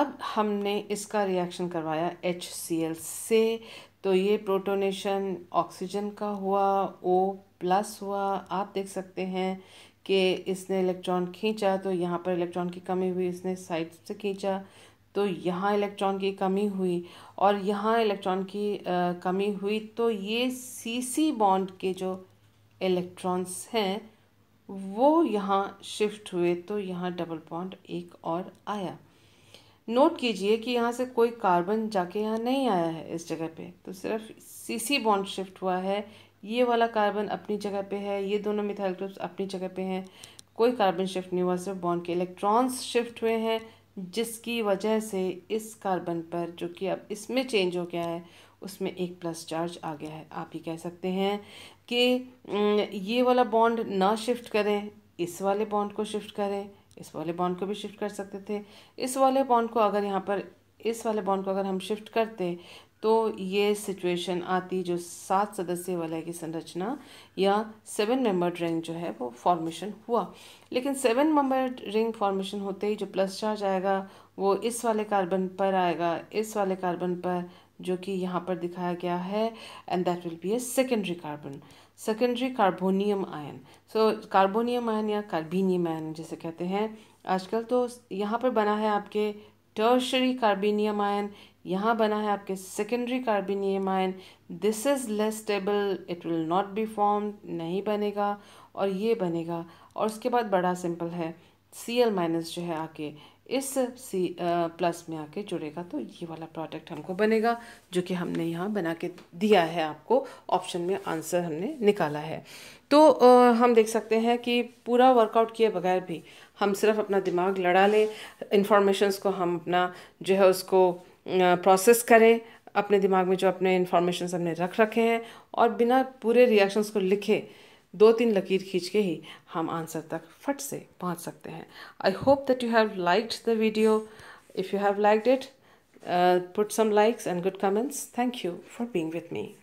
अब हमने इसका रिएक्शन करवाया एच सी एल से तो ये प्रोटोनेशन ऑक्सीजन का हुआ ओ प्लस हुआ आप देख सकते हैं कि इसने इलेक्ट्रॉन खींचा तो यहाँ पर इलेक्ट्रॉन की कमी हुई इसने साइड से खींचा तो यहाँ इलेक्ट्रॉन की कमी हुई और यहाँ इलेक्ट्रॉन की आ, कमी हुई तो ये सी सी बॉन्ड के जो इलेक्ट्रॉन्स हैं वो यहाँ शिफ्ट हुए तो यहाँ डबल बॉन्ड एक और आया नोट कीजिए कि यहाँ से कोई कार्बन जाके यहाँ नहीं आया है इस जगह पे तो सिर्फ सी सी बॉन्ड शिफ्ट हुआ है ये वाला कार्बन अपनी जगह पे है ये दोनों मिथाइल ग्रुप्स अपनी जगह पे हैं कोई कार्बन शिफ्ट नहीं हुआ सिर्फ बॉन्ड के इलेक्ट्रॉन्स शिफ्ट हुए हैं जिसकी वजह से इस कार्बन पर जो कि अब इसमें चेंज हो गया है उसमें एक प्लस चार्ज आ गया है आप ये कह सकते हैं कि ये वाला बॉन्ड ना शिफ्ट करें इस वाले बॉन्ड को शिफ्ट करें इस वाले बॉन्ड को भी शिफ्ट कर सकते थे इस वाले बॉन्ड को अगर यहाँ पर इस वाले बॉन्ड को अगर हम शिफ्ट करते तो ये सिचुएशन आती जो सात सदस्य वलय की संरचना या सेवन मेंबर रिंग जो है वो फॉर्मेशन हुआ लेकिन सेवन मेंबर रिंग फॉर्मेशन होते ही जो प्लस चार्ज आएगा वो इस वाले कार्बन पर आएगा इस वाले कार्बन पर जो कि यहाँ पर दिखाया गया है and that will be a secondary carbon secondary carbonium ion so carbonium ion या कार्बीनियम आयन जैसे कहते हैं आजकल तो यहाँ पर बना है आपके टर्शरी कार्बीनियम आयन यहाँ बना है आपके secondary carbenium ion this is less stable it will not be form नहीं बनेगा और ये बनेगा और उसके बाद बड़ा सिंपल है सी एल माइनस जो है आके इस सी प्लस में आके जुड़ेगा तो ये वाला प्रोडक्ट हमको बनेगा जो कि हमने यहाँ बना के दिया है आपको ऑप्शन में आंसर हमने निकाला है तो आ, हम देख सकते हैं कि पूरा वर्कआउट किए बगैर भी हम सिर्फ अपना दिमाग लड़ा लें इन्फॉर्मेशंस को हम अपना जो है उसको प्रोसेस करें अपने दिमाग में जो अपने इन्फॉर्मेशन हमने रख रखे हैं और बिना पूरे रिएक्शंस को लिखे दो तीन लकीर खींच के ही हम आंसर तक फट से पहुंच सकते हैं I hope that you have liked the video if you have liked it put some likes and good comments thank you for being with me